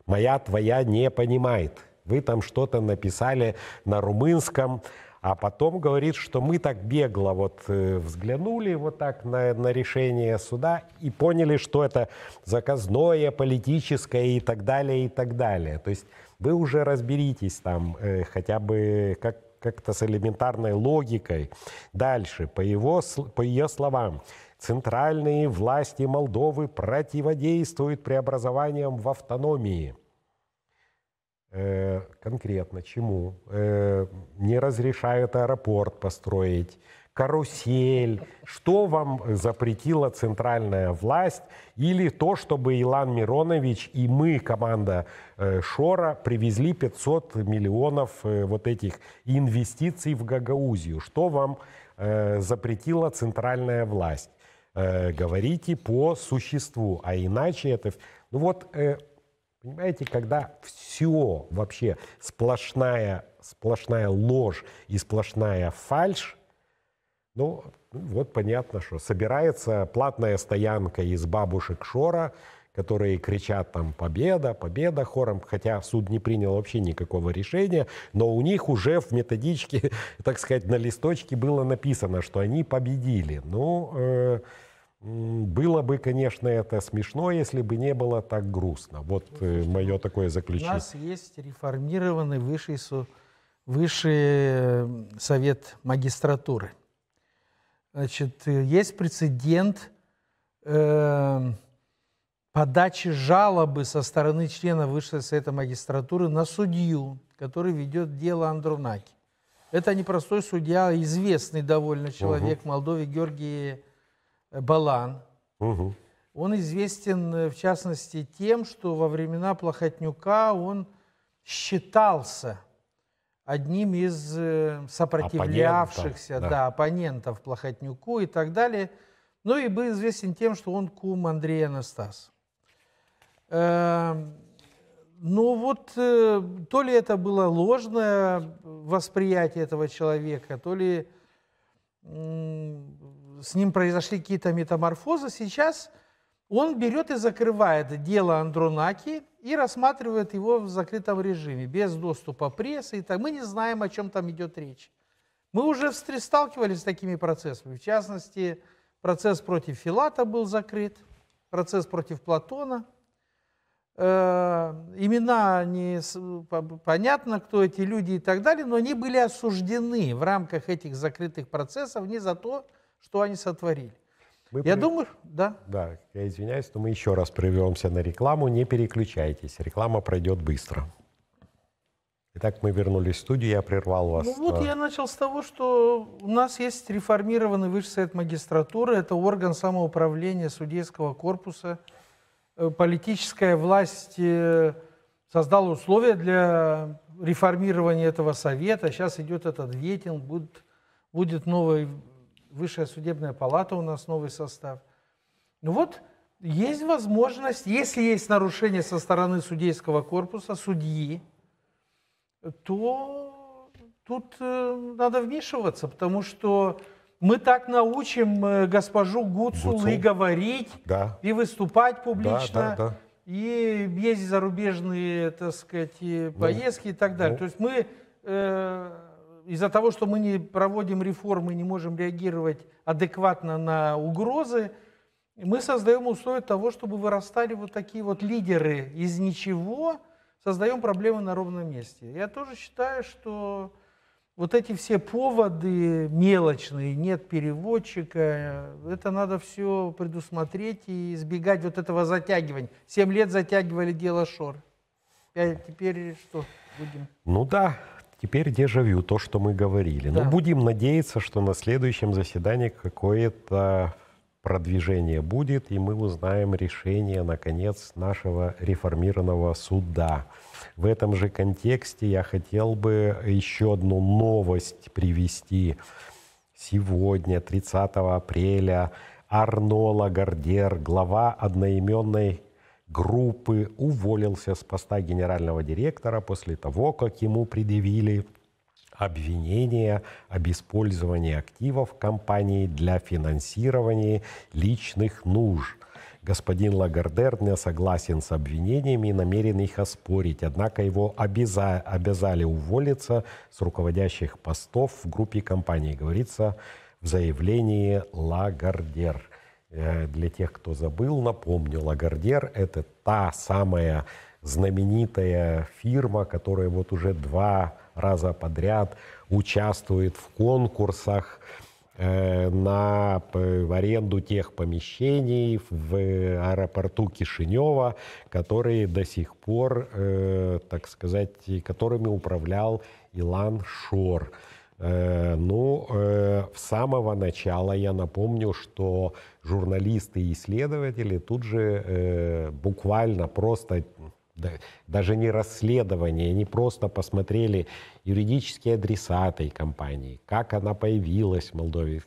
моя твоя не понимает. Вы там что-то написали на румынском, а потом говорит, что мы так бегло вот э, взглянули вот так на, на решение суда и поняли, что это заказное, политическое и так далее, и так далее. То есть вы уже разберитесь там э, хотя бы как, как-то с элементарной логикой. Дальше, по, его, по ее словам, центральные власти Молдовы противодействуют преобразованиям в автономии – Э, конкретно чему, э, не разрешает аэропорт построить, карусель, что вам запретила центральная власть, или то, чтобы Илан Миронович и мы, команда э, Шора, привезли 500 миллионов вот этих инвестиций в Гагаузию, что вам запретила центральная власть. Говорите по существу, а иначе это... Ну вот Понимаете, когда все вообще сплошная, сплошная ложь и сплошная фальшь, ну, вот понятно, что собирается платная стоянка из бабушек Шора, которые кричат там «Победа! Победа!» хором, хотя суд не принял вообще никакого решения, но у них уже в методичке, так сказать, на листочке было написано, что они победили. Ну, э, было бы, конечно, это смешно, если бы не было так грустно. Вот э, ну, мое такое заключение. У нас есть реформированный высший, высший эм, совет магистратуры. Значит, э, есть прецедент э, подачи жалобы со стороны члена Высшего совета магистратуры на судью, который ведет дело Андрунаки. Это непростой судья, известный довольно человек угу. в Молдове Георгий Балан. Угу. Он известен, э, в частности, тем, что во времена Плохотнюка он считался одним из э, сопротивлявшихся оппонентов, да. Да, оппонентов Плохотнюку и так далее. Ну и был известен тем, что он кум Андрея Анастас. Эм, ну вот, э, то ли это было ложное восприятие этого человека, то ли с ним произошли какие-то метаморфозы, сейчас он берет и закрывает дело Андронаки и рассматривает его в закрытом режиме, без доступа прессы. И так. Мы не знаем, о чем там идет речь. Мы уже сталкивались с такими процессами. В частности, процесс против Филата был закрыт, процесс против Платона – Э, имена не понятно, кто эти люди и так далее, но они были осуждены в рамках этих закрытых процессов не за то, что они сотворили. Мы я при... думаю, да. Да, я извиняюсь, но мы еще раз прервемся на рекламу. Не переключайтесь, реклама пройдет быстро. Итак, мы вернулись в студию, я прервал вас. Ну вот э, я начал с того, что у нас есть реформированный высший совет магистратуры, это орган самоуправления судейского корпуса – Э, политическая власть э, создала условия для реформирования этого совета. Сейчас идет этот ветинг, будет, будет новая высшая судебная палата у нас, новый состав. Ну вот, есть возможность, если есть нарушение со стороны судейского корпуса, судьи, то тут э, надо вмешиваться, потому что мы так научим э, госпожу Гуцул, Гуцул. и говорить, да. и выступать публично. Да, да, да. И ездить зарубежные, так сказать, ну, поездки ну, и так далее. Ну. То есть мы э, из-за того, что мы не проводим реформы, не можем реагировать адекватно на угрозы, мы создаем условия того, чтобы вырастали вот такие вот лидеры из ничего, создаем проблемы на ровном месте. Я тоже считаю, что вот эти все поводы мелочные, нет переводчика, это надо все предусмотреть и избегать вот этого затягивания. Семь лет затягивали дело Шор. А теперь что будем? Ну да, Теперь дежавю, то, что мы говорили. Ну, да. Но будем надеяться, что на следующем заседании какое-то продвижение будет, и мы узнаем решение, наконец, нашего реформированного суда. В этом же контексте я хотел бы еще одну новость привести. Сегодня, 30 апреля, Арно Лагардер, глава одноименной группы, уволился с поста генерального директора после того, как ему предъявили обвинения об использовании активов компании для финансирования личных нужд. Господин Лагардер не согласен с обвинениями и намерен их оспорить, однако его обяза... обязали уволиться с руководящих постов в группе компании, говорится в заявлении Лагардер. Э, для тех, кто забыл, напомню, Лагардер – это та самая знаменитая фирма, которая вот уже два раза подряд участвует в конкурсах э, на э, в аренду тех помещений в аэропорту Кишинева, которые до сих пор, э, так сказать, которыми управлял Илан Шор. Ну, с самого начала я напомню, что журналисты и исследователи тут же буквально просто даже не расследование, они просто посмотрели юридические адреса этой компании, как она появилась в Молдове,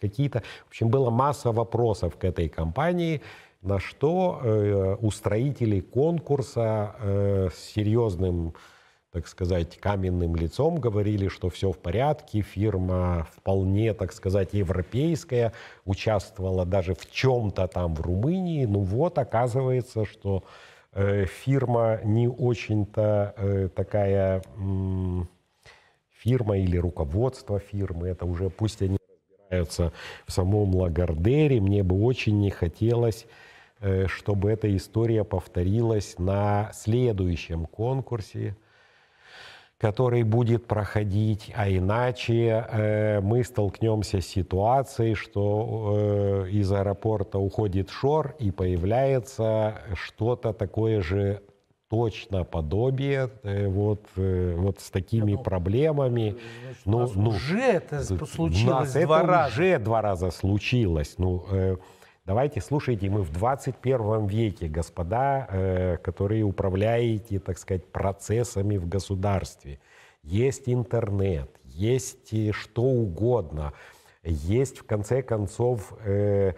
какие-то... В общем, была масса вопросов к этой компании, на что э, у конкурса э, с серьезным, так сказать, каменным лицом говорили, что все в порядке, фирма вполне, так сказать, европейская, участвовала даже в чем-то там в Румынии. Ну вот, оказывается, что Э, фирма не очень-то э, такая фирма или руководство фирмы, это уже пусть они разбираются в самом Лагардере, мне бы очень не хотелось, э, чтобы эта история повторилась на следующем конкурсе, который будет проходить, а иначе э, мы столкнемся с ситуацией, что э, из аэропорта уходит шор и появляется что-то такое же точно подобие э, вот, э, вот с такими ну, проблемами. Э, значит, ну, ну, уже это случилось у нас два это раза. уже два раза случилось. Ну, э, Давайте слушайте, мы в 21 веке, господа, э, которые управляете, так сказать, процессами в государстве. Есть интернет, есть э, что угодно, есть, в конце концов, э,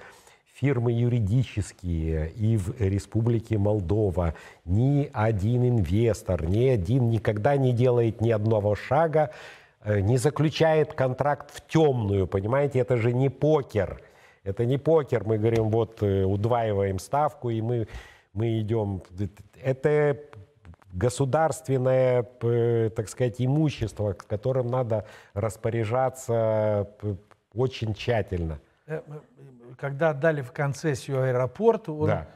фирмы юридические и в Республике Молдова. Ни один инвестор, ни один никогда не делает ни одного шага, э, не заключает контракт в темную, понимаете, это же не покер. Это не покер, мы говорим, вот э, удваиваем ставку, и мы, мы идем. Это государственное, э, так сказать, имущество, которым надо распоряжаться э, очень тщательно. Когда отдали в концессию аэропорт, он, да.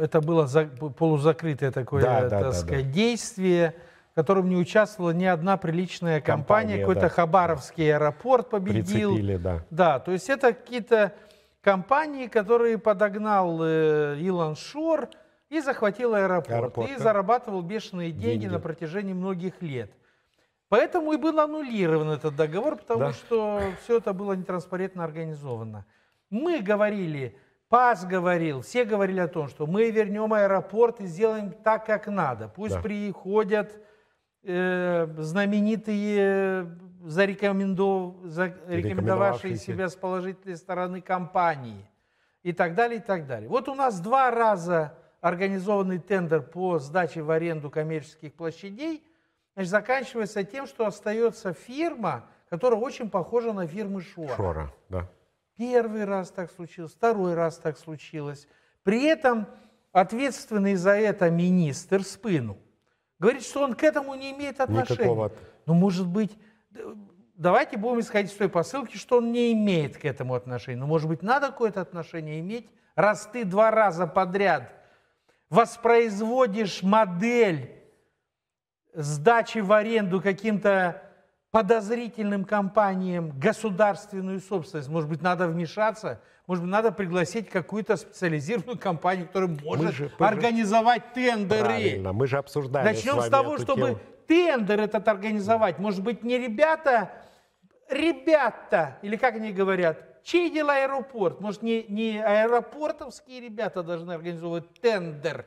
это было за, полузакрытое такое, да, да, так да, сказать, да. действие котором не участвовала ни одна приличная компания. компания Какой-то да. Хабаровский аэропорт победил. Прицепили, да. Да, то есть это какие-то компании, которые подогнал э, Илон Шор и захватил аэропорт. аэропорт и да? зарабатывал бешеные деньги, деньги на протяжении многих лет. Поэтому и был аннулирован этот договор, потому да. что все это было нетранспарентно организовано. Мы говорили, ПАС говорил, все говорили о том, что мы вернем аэропорт и сделаем так, как надо. Пусть да. приходят Э, знаменитые э, зарекомендовавшие себя с положительной стороны компании и так далее, и так далее. Вот у нас два раза организованный тендер по сдаче в аренду коммерческих площадей значит, заканчивается тем, что остается фирма, которая очень похожа на фирмы Шора. Шора, да. Первый раз так случилось, второй раз так случилось. При этом ответственный за это министр спынул. Говорит, что он к этому не имеет отношения. Никакого... Ну, может быть, давайте будем исходить из той посылки, что он не имеет к этому отношения. Но ну, может быть, надо какое-то отношение иметь, раз ты два раза подряд воспроизводишь модель сдачи в аренду каким-то подозрительным компаниям государственную собственность. Может быть, надо вмешаться, может быть, надо пригласить какую-то специализированную компанию, которая может же, организовать тендеры. Правильно, мы же обсуждали Начнем с, с того, чтобы тему. тендер этот организовать. Может быть, не ребята, ребята, или как они говорят, чей дела аэропорт? Может, не, не аэропортовские ребята должны организовывать тендер?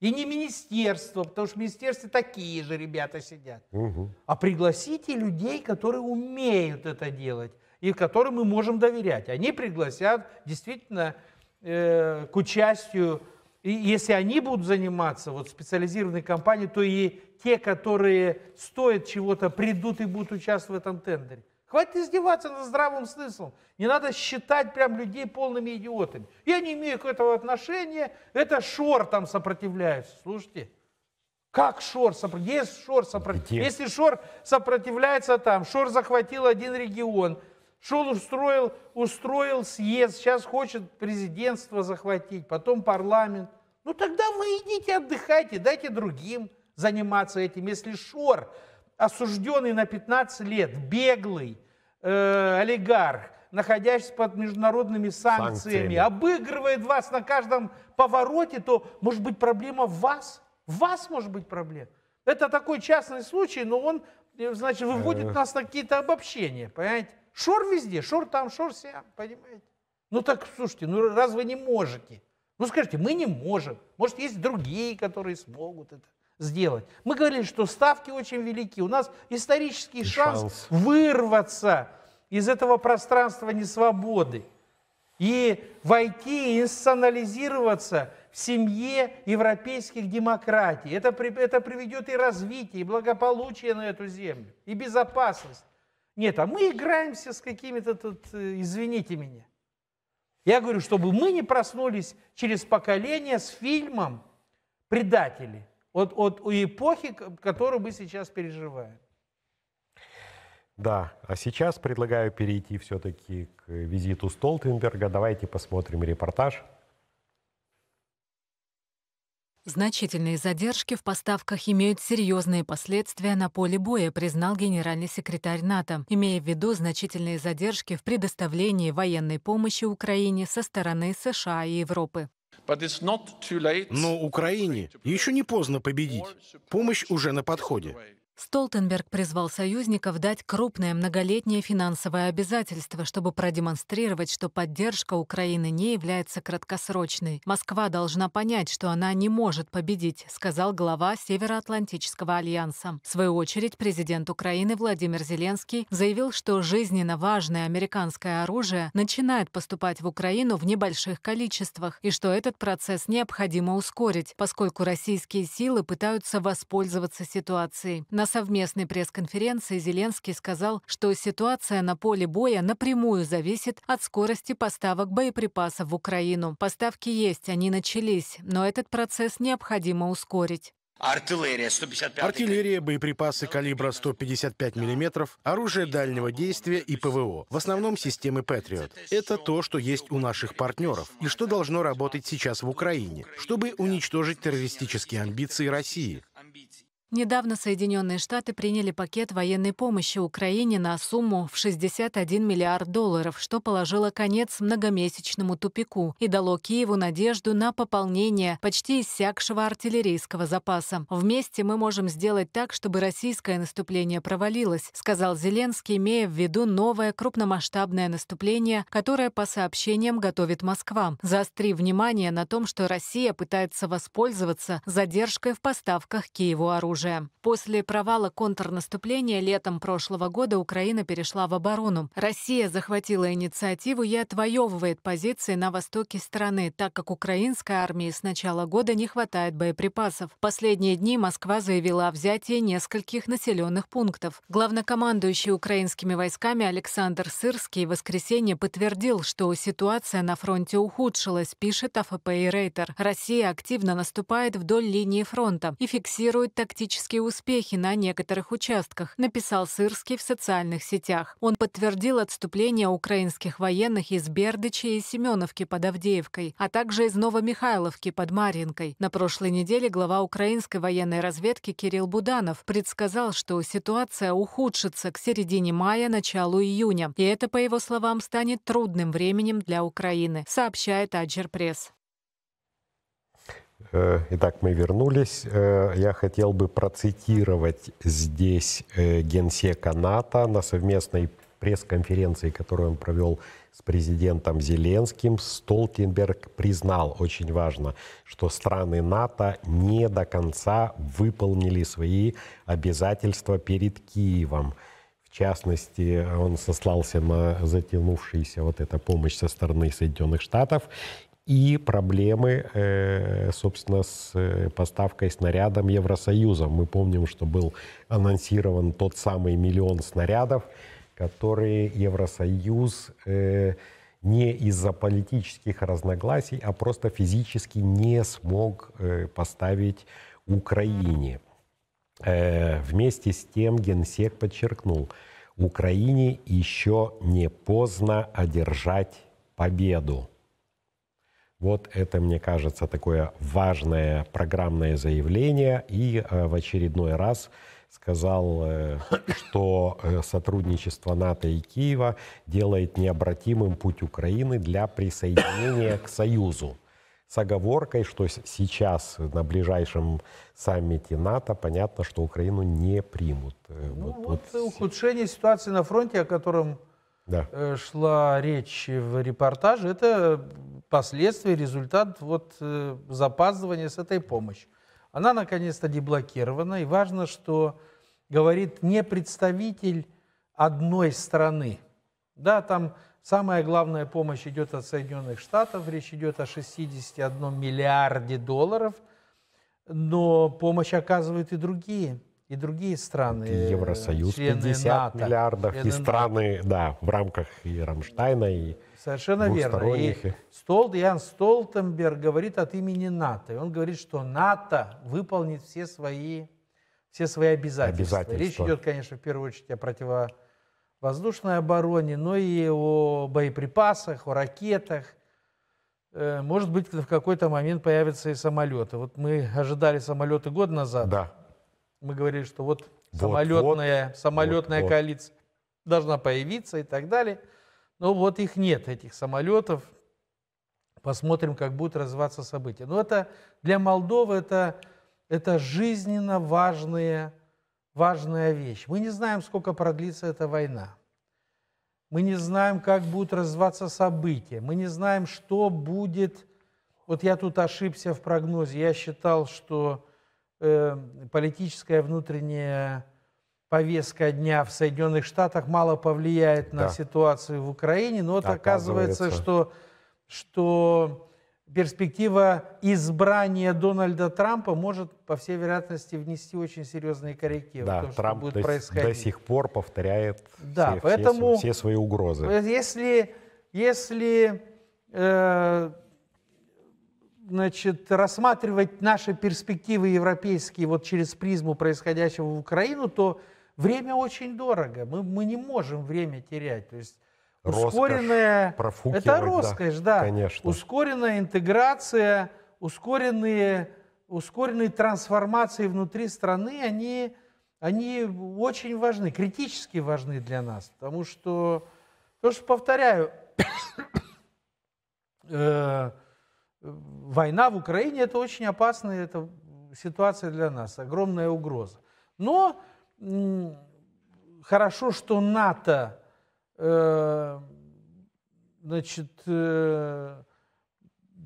И не министерство, потому что в министерстве такие же ребята сидят. Угу. А пригласите людей, которые умеют это делать и которым мы можем доверять. Они пригласят действительно э, к участию. И если они будут заниматься вот, специализированной компанией, то и те, которые стоят чего-то, придут и будут участвовать в этом тендере. Хватит издеваться над здравым смыслом. Не надо считать прям людей полными идиотами. Я не имею к этому отношения. Это шор там сопротивляется. Слушайте, как шор сопротивляется? Есть шор сопротивляется. Если шор сопротивляется там, шор захватил один регион, шор устроил, устроил съезд, сейчас хочет президентство захватить, потом парламент. Ну тогда вы идите отдыхайте, дайте другим заниматься этим. Если шор осужденный на 15 лет, беглый, э, олигарх, находящийся под международными санкциями, санкциями, обыгрывает вас на каждом повороте, то может быть проблема в вас? В вас может быть проблема? Это такой частный случай, но он, э, значит, выводит э. нас на какие-то обобщения, понимаете? Шор везде, шор там, шор сям, понимаете? Ну так, слушайте, ну раз вы не можете, ну скажите, мы не можем, может есть другие, которые смогут это сделать. Мы говорили, что ставки очень велики. У нас исторический шанс, шанс вырваться из этого пространства несвободы и войти и институционализироваться в семье европейских демократий. Это, это приведет и развитие, и благополучие на эту землю, и безопасность. Нет, а мы играемся с какими-то тут, э, извините меня. Я говорю, чтобы мы не проснулись через поколение с фильмом «Предатели» от, от эпохи, которую мы сейчас переживаем. Да, а сейчас предлагаю перейти все-таки к визиту Столтенберга. Давайте посмотрим репортаж. Значительные задержки в поставках имеют серьезные последствия на поле боя, признал генеральный секретарь НАТО, имея в виду значительные задержки в предоставлении военной помощи Украине со стороны США и Европы. Но Украине еще не поздно победить. Помощь уже на подходе. Столтенберг призвал союзников дать крупное многолетнее финансовое обязательство, чтобы продемонстрировать, что поддержка Украины не является краткосрочной. «Москва должна понять, что она не может победить», — сказал глава Североатлантического альянса. В свою очередь, президент Украины Владимир Зеленский заявил, что жизненно важное американское оружие начинает поступать в Украину в небольших количествах, и что этот процесс необходимо ускорить, поскольку российские силы пытаются воспользоваться ситуацией. На на совместной пресс-конференции Зеленский сказал, что ситуация на поле боя напрямую зависит от скорости поставок боеприпасов в Украину. Поставки есть, они начались, но этот процесс необходимо ускорить. Артиллерия, 155 Артиллерия, боеприпасы калибра 155 мм, оружие дальнего действия и ПВО, в основном системы Patriot. Это то, что есть у наших партнеров и что должно работать сейчас в Украине, чтобы уничтожить террористические амбиции России. Недавно Соединенные Штаты приняли пакет военной помощи Украине на сумму в 61 миллиард долларов, что положило конец многомесячному тупику и дало Киеву надежду на пополнение почти иссякшего артиллерийского запаса. «Вместе мы можем сделать так, чтобы российское наступление провалилось», сказал Зеленский, имея в виду новое крупномасштабное наступление, которое, по сообщениям, готовит Москва, заострив внимание на том, что Россия пытается воспользоваться задержкой в поставках Киеву оружия оружия. После провала контрнаступления летом прошлого года Украина перешла в оборону. Россия захватила инициативу и отвоевывает позиции на востоке страны, так как украинской армии с начала года не хватает боеприпасов. В последние дни Москва заявила о взятии нескольких населенных пунктов. Главнокомандующий украинскими войсками Александр Сырский в воскресенье подтвердил, что ситуация на фронте ухудшилась, пишет АФП и Рейтер. Россия активно наступает вдоль линии фронта и фиксирует тактические практические успехи на некоторых участках, написал Сырский в социальных сетях. Он подтвердил отступление украинских военных из Бердыча и Семеновки под Авдеевкой, а также из Новомихайловки под Марьинкой. На прошлой неделе глава украинской военной разведки Кирилл Буданов предсказал, что ситуация ухудшится к середине мая, началу июня. И это, по его словам, станет трудным временем для Украины, сообщает Аджер Пресс. Э, итак, мы вернулись. Э, я хотел бы процитировать здесь э, генсека НАТО на совместной пресс-конференции, которую он провел с президентом Зеленским, Столтенберг признал, очень важно, что страны НАТО не до конца выполнили свои обязательства перед Киевом. В частности, он сослался на затянувшуюся вот эта помощь со стороны Соединенных Штатов и проблемы, э, собственно, с э, поставкой снарядом Евросоюза. Мы помним, что был анонсирован тот самый миллион снарядов, которые Евросоюз э, не из-за политических разногласий, а просто физически не смог поставить Украине. Вместе с тем Генсек подчеркнул, Украине еще не поздно одержать победу. Вот это, мне кажется, такое важное программное заявление. И э, в очередной раз сказал, э, что э, сотрудничество НАТО и Киева делает необратимым путь Украины для присоединения к Союзу. С оговоркой, что сейчас на ближайшем саммите НАТО понятно, что Украину не примут. Ну, вот, вот, ухудшение ситуации на фронте, о котором да. Э, шла речь в репортаже, это последствия, результат вот э, запаздывания с этой помощью. Она наконец-то деблокирована, и важно, что говорит не представитель одной страны. Да, там самая главная помощь идет от Соединенных Штатов, речь идет о 61 миллиарде долларов, но помощь оказывают и другие и другие страны. Евросоюз члены 50 НАТО, миллиардов и страны, да, в рамках и Рамштайна, и Совершенно верно. И Стол, Ян Столтенберг говорит от имени НАТО. И он говорит, что НАТО выполнит все свои, все свои обязательства. обязательства. Речь идет, конечно, в первую очередь о противовоздушной обороне, но и о боеприпасах, о ракетах. Э, может быть, в какой-то момент появятся и самолеты. Вот мы ожидали самолеты год назад. Да мы говорили, что вот, вот самолетная, вот, самолетная вот, коалиция вот. должна появиться и так далее. Но ну, вот их нет, этих самолетов. Посмотрим, как будут развиваться события. Но это для Молдовы это, это жизненно важные, важная вещь. Мы не знаем, сколько продлится эта война. Мы не знаем, как будут развиваться события. Мы не знаем, что будет... Вот я тут ошибся в прогнозе. Я считал, что Эм, политическая внутренняя повестка дня в Соединенных Штатах мало повлияет на да. ситуацию в Украине, но вот оказывается, что, что перспектива избрания Дональда Трампа может, по всей вероятности, внести очень серьезные коррективы да, в то, что Трамп будет до, происходить. до сих пор повторяет да, все, поэтому, все, все свои угрозы. Если, если э, значит, рассматривать наши перспективы европейские вот через призму происходящего в Украину, то время очень дорого. Мы, мы не можем время терять. То есть роскошь, ускоренная... Это роскошь, да. да. Конечно. Ускоренная интеграция, ускоренные, ускоренные трансформации внутри страны, они, они очень важны, критически важны для нас. Потому что, потому что повторяю, э, война в Украине – это очень опасная это ситуация для нас, огромная угроза. Но хорошо, что НАТО э, значит, э,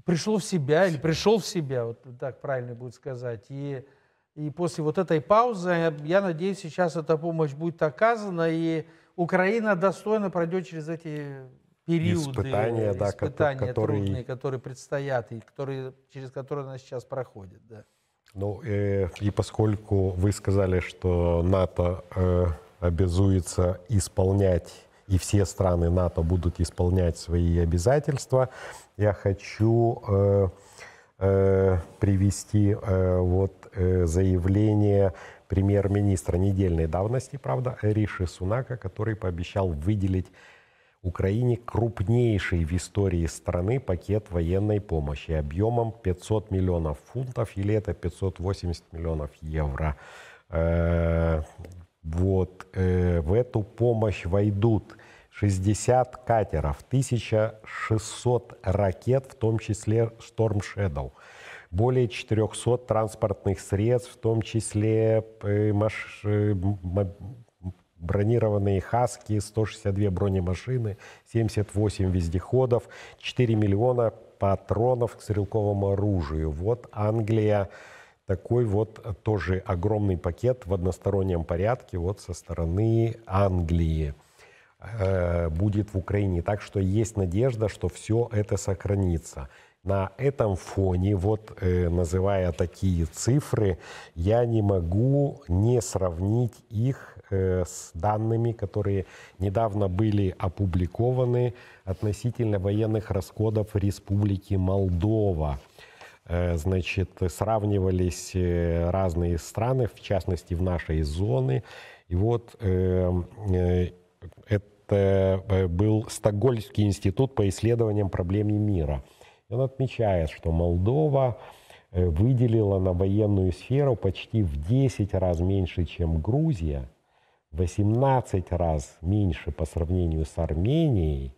пришло в себя, или пришел в себя, вот так правильно будет сказать, и и после вот этой паузы, я надеюсь, сейчас эта помощь будет оказана, и Украина достойно пройдет через эти периоды, испытания, да, испытания которые, трудные, которые предстоят и которые, через которые она сейчас проходит. Да. Ну э, и поскольку вы сказали, что НАТО э, обязуется исполнять и все страны НАТО будут исполнять свои обязательства, я хочу э, э, привести э, вот э, заявление премьер-министра недельной давности, правда, Риши Сунака, который пообещал выделить Украине крупнейший в истории страны пакет военной помощи объемом 500 миллионов фунтов или это 580 миллионов евро. Э, вот э, в эту помощь войдут 60 катеров, 1600 ракет, в том числе Storm Shadow, более 400 транспортных средств, в том числе э, маш бронированные «Хаски», 162 бронемашины, 78 вездеходов, 4 миллиона патронов к стрелковому оружию. Вот Англия, такой вот тоже огромный пакет в одностороннем порядке вот со стороны Англии э, будет в Украине. Так что есть надежда, что все это сохранится. На этом фоне, вот э, называя такие цифры, я не могу не сравнить их Э, с данными, которые недавно были опубликованы относительно военных расходов Республики Молдова. Э, значит, сравнивались э, разные страны, в частности, в нашей зоне. И вот это был Стокгольмский институт по исследованиям проблем мира. он отмечает, что Молдова выделила на военную сферу почти в 10 раз меньше, чем Грузия – 18 раз меньше по сравнению с Арменией.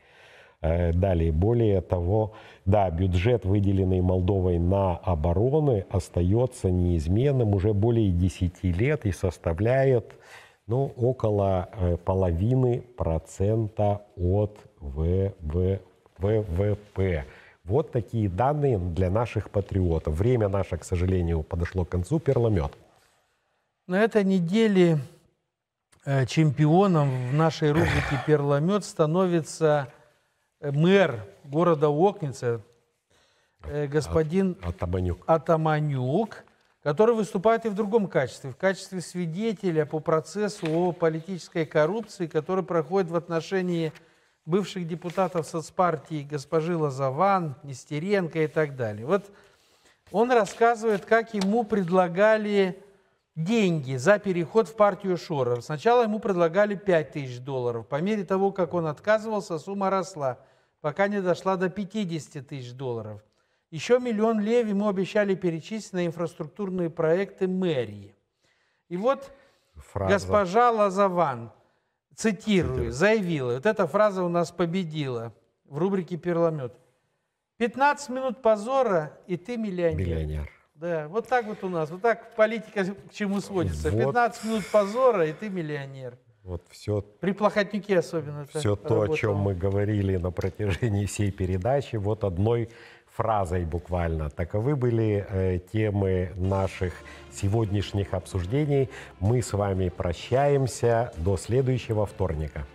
Э, далее, более того, да, бюджет, выделенный Молдовой на обороны, остается неизменным уже более 10 лет и составляет ну, около э, половины процента от ВВП. Вот такие данные для наших патриотов. Время наше, к сожалению, подошло к концу, Перламет. На этой неделе Э, чемпионом в нашей рубрике «Перломет» становится э, мэр города Окница, э, господин Атаманюк. Атаманюк, который выступает и в другом качестве, в качестве свидетеля по процессу о политической коррупции, который проходит в отношении бывших депутатов соцпартии госпожи Лазаван, Нестеренко и так далее. Вот он рассказывает, как ему предлагали деньги за переход в партию Шора. Сначала ему предлагали 5 тысяч долларов. По мере того, как он отказывался, сумма росла, пока не дошла до 50 тысяч долларов. Еще миллион лев ему обещали перечислить на инфраструктурные проекты мэрии. И вот Фраза. госпожа Лазаван, цитирую, Цитирую. заявила, вот эта фраза у нас победила в рубрике перламет: 15 минут позора, и ты миллионер. Миллионер. Да, вот так вот у нас, вот так политика к чему сводится. Вот. 15 минут позора, и ты миллионер. Вот все. При плохотнике особенно. Все то, работало. о чем мы говорили на протяжении всей передачи, вот одной фразой буквально. Таковы были э, темы наших сегодняшних обсуждений. Мы с вами прощаемся до следующего вторника.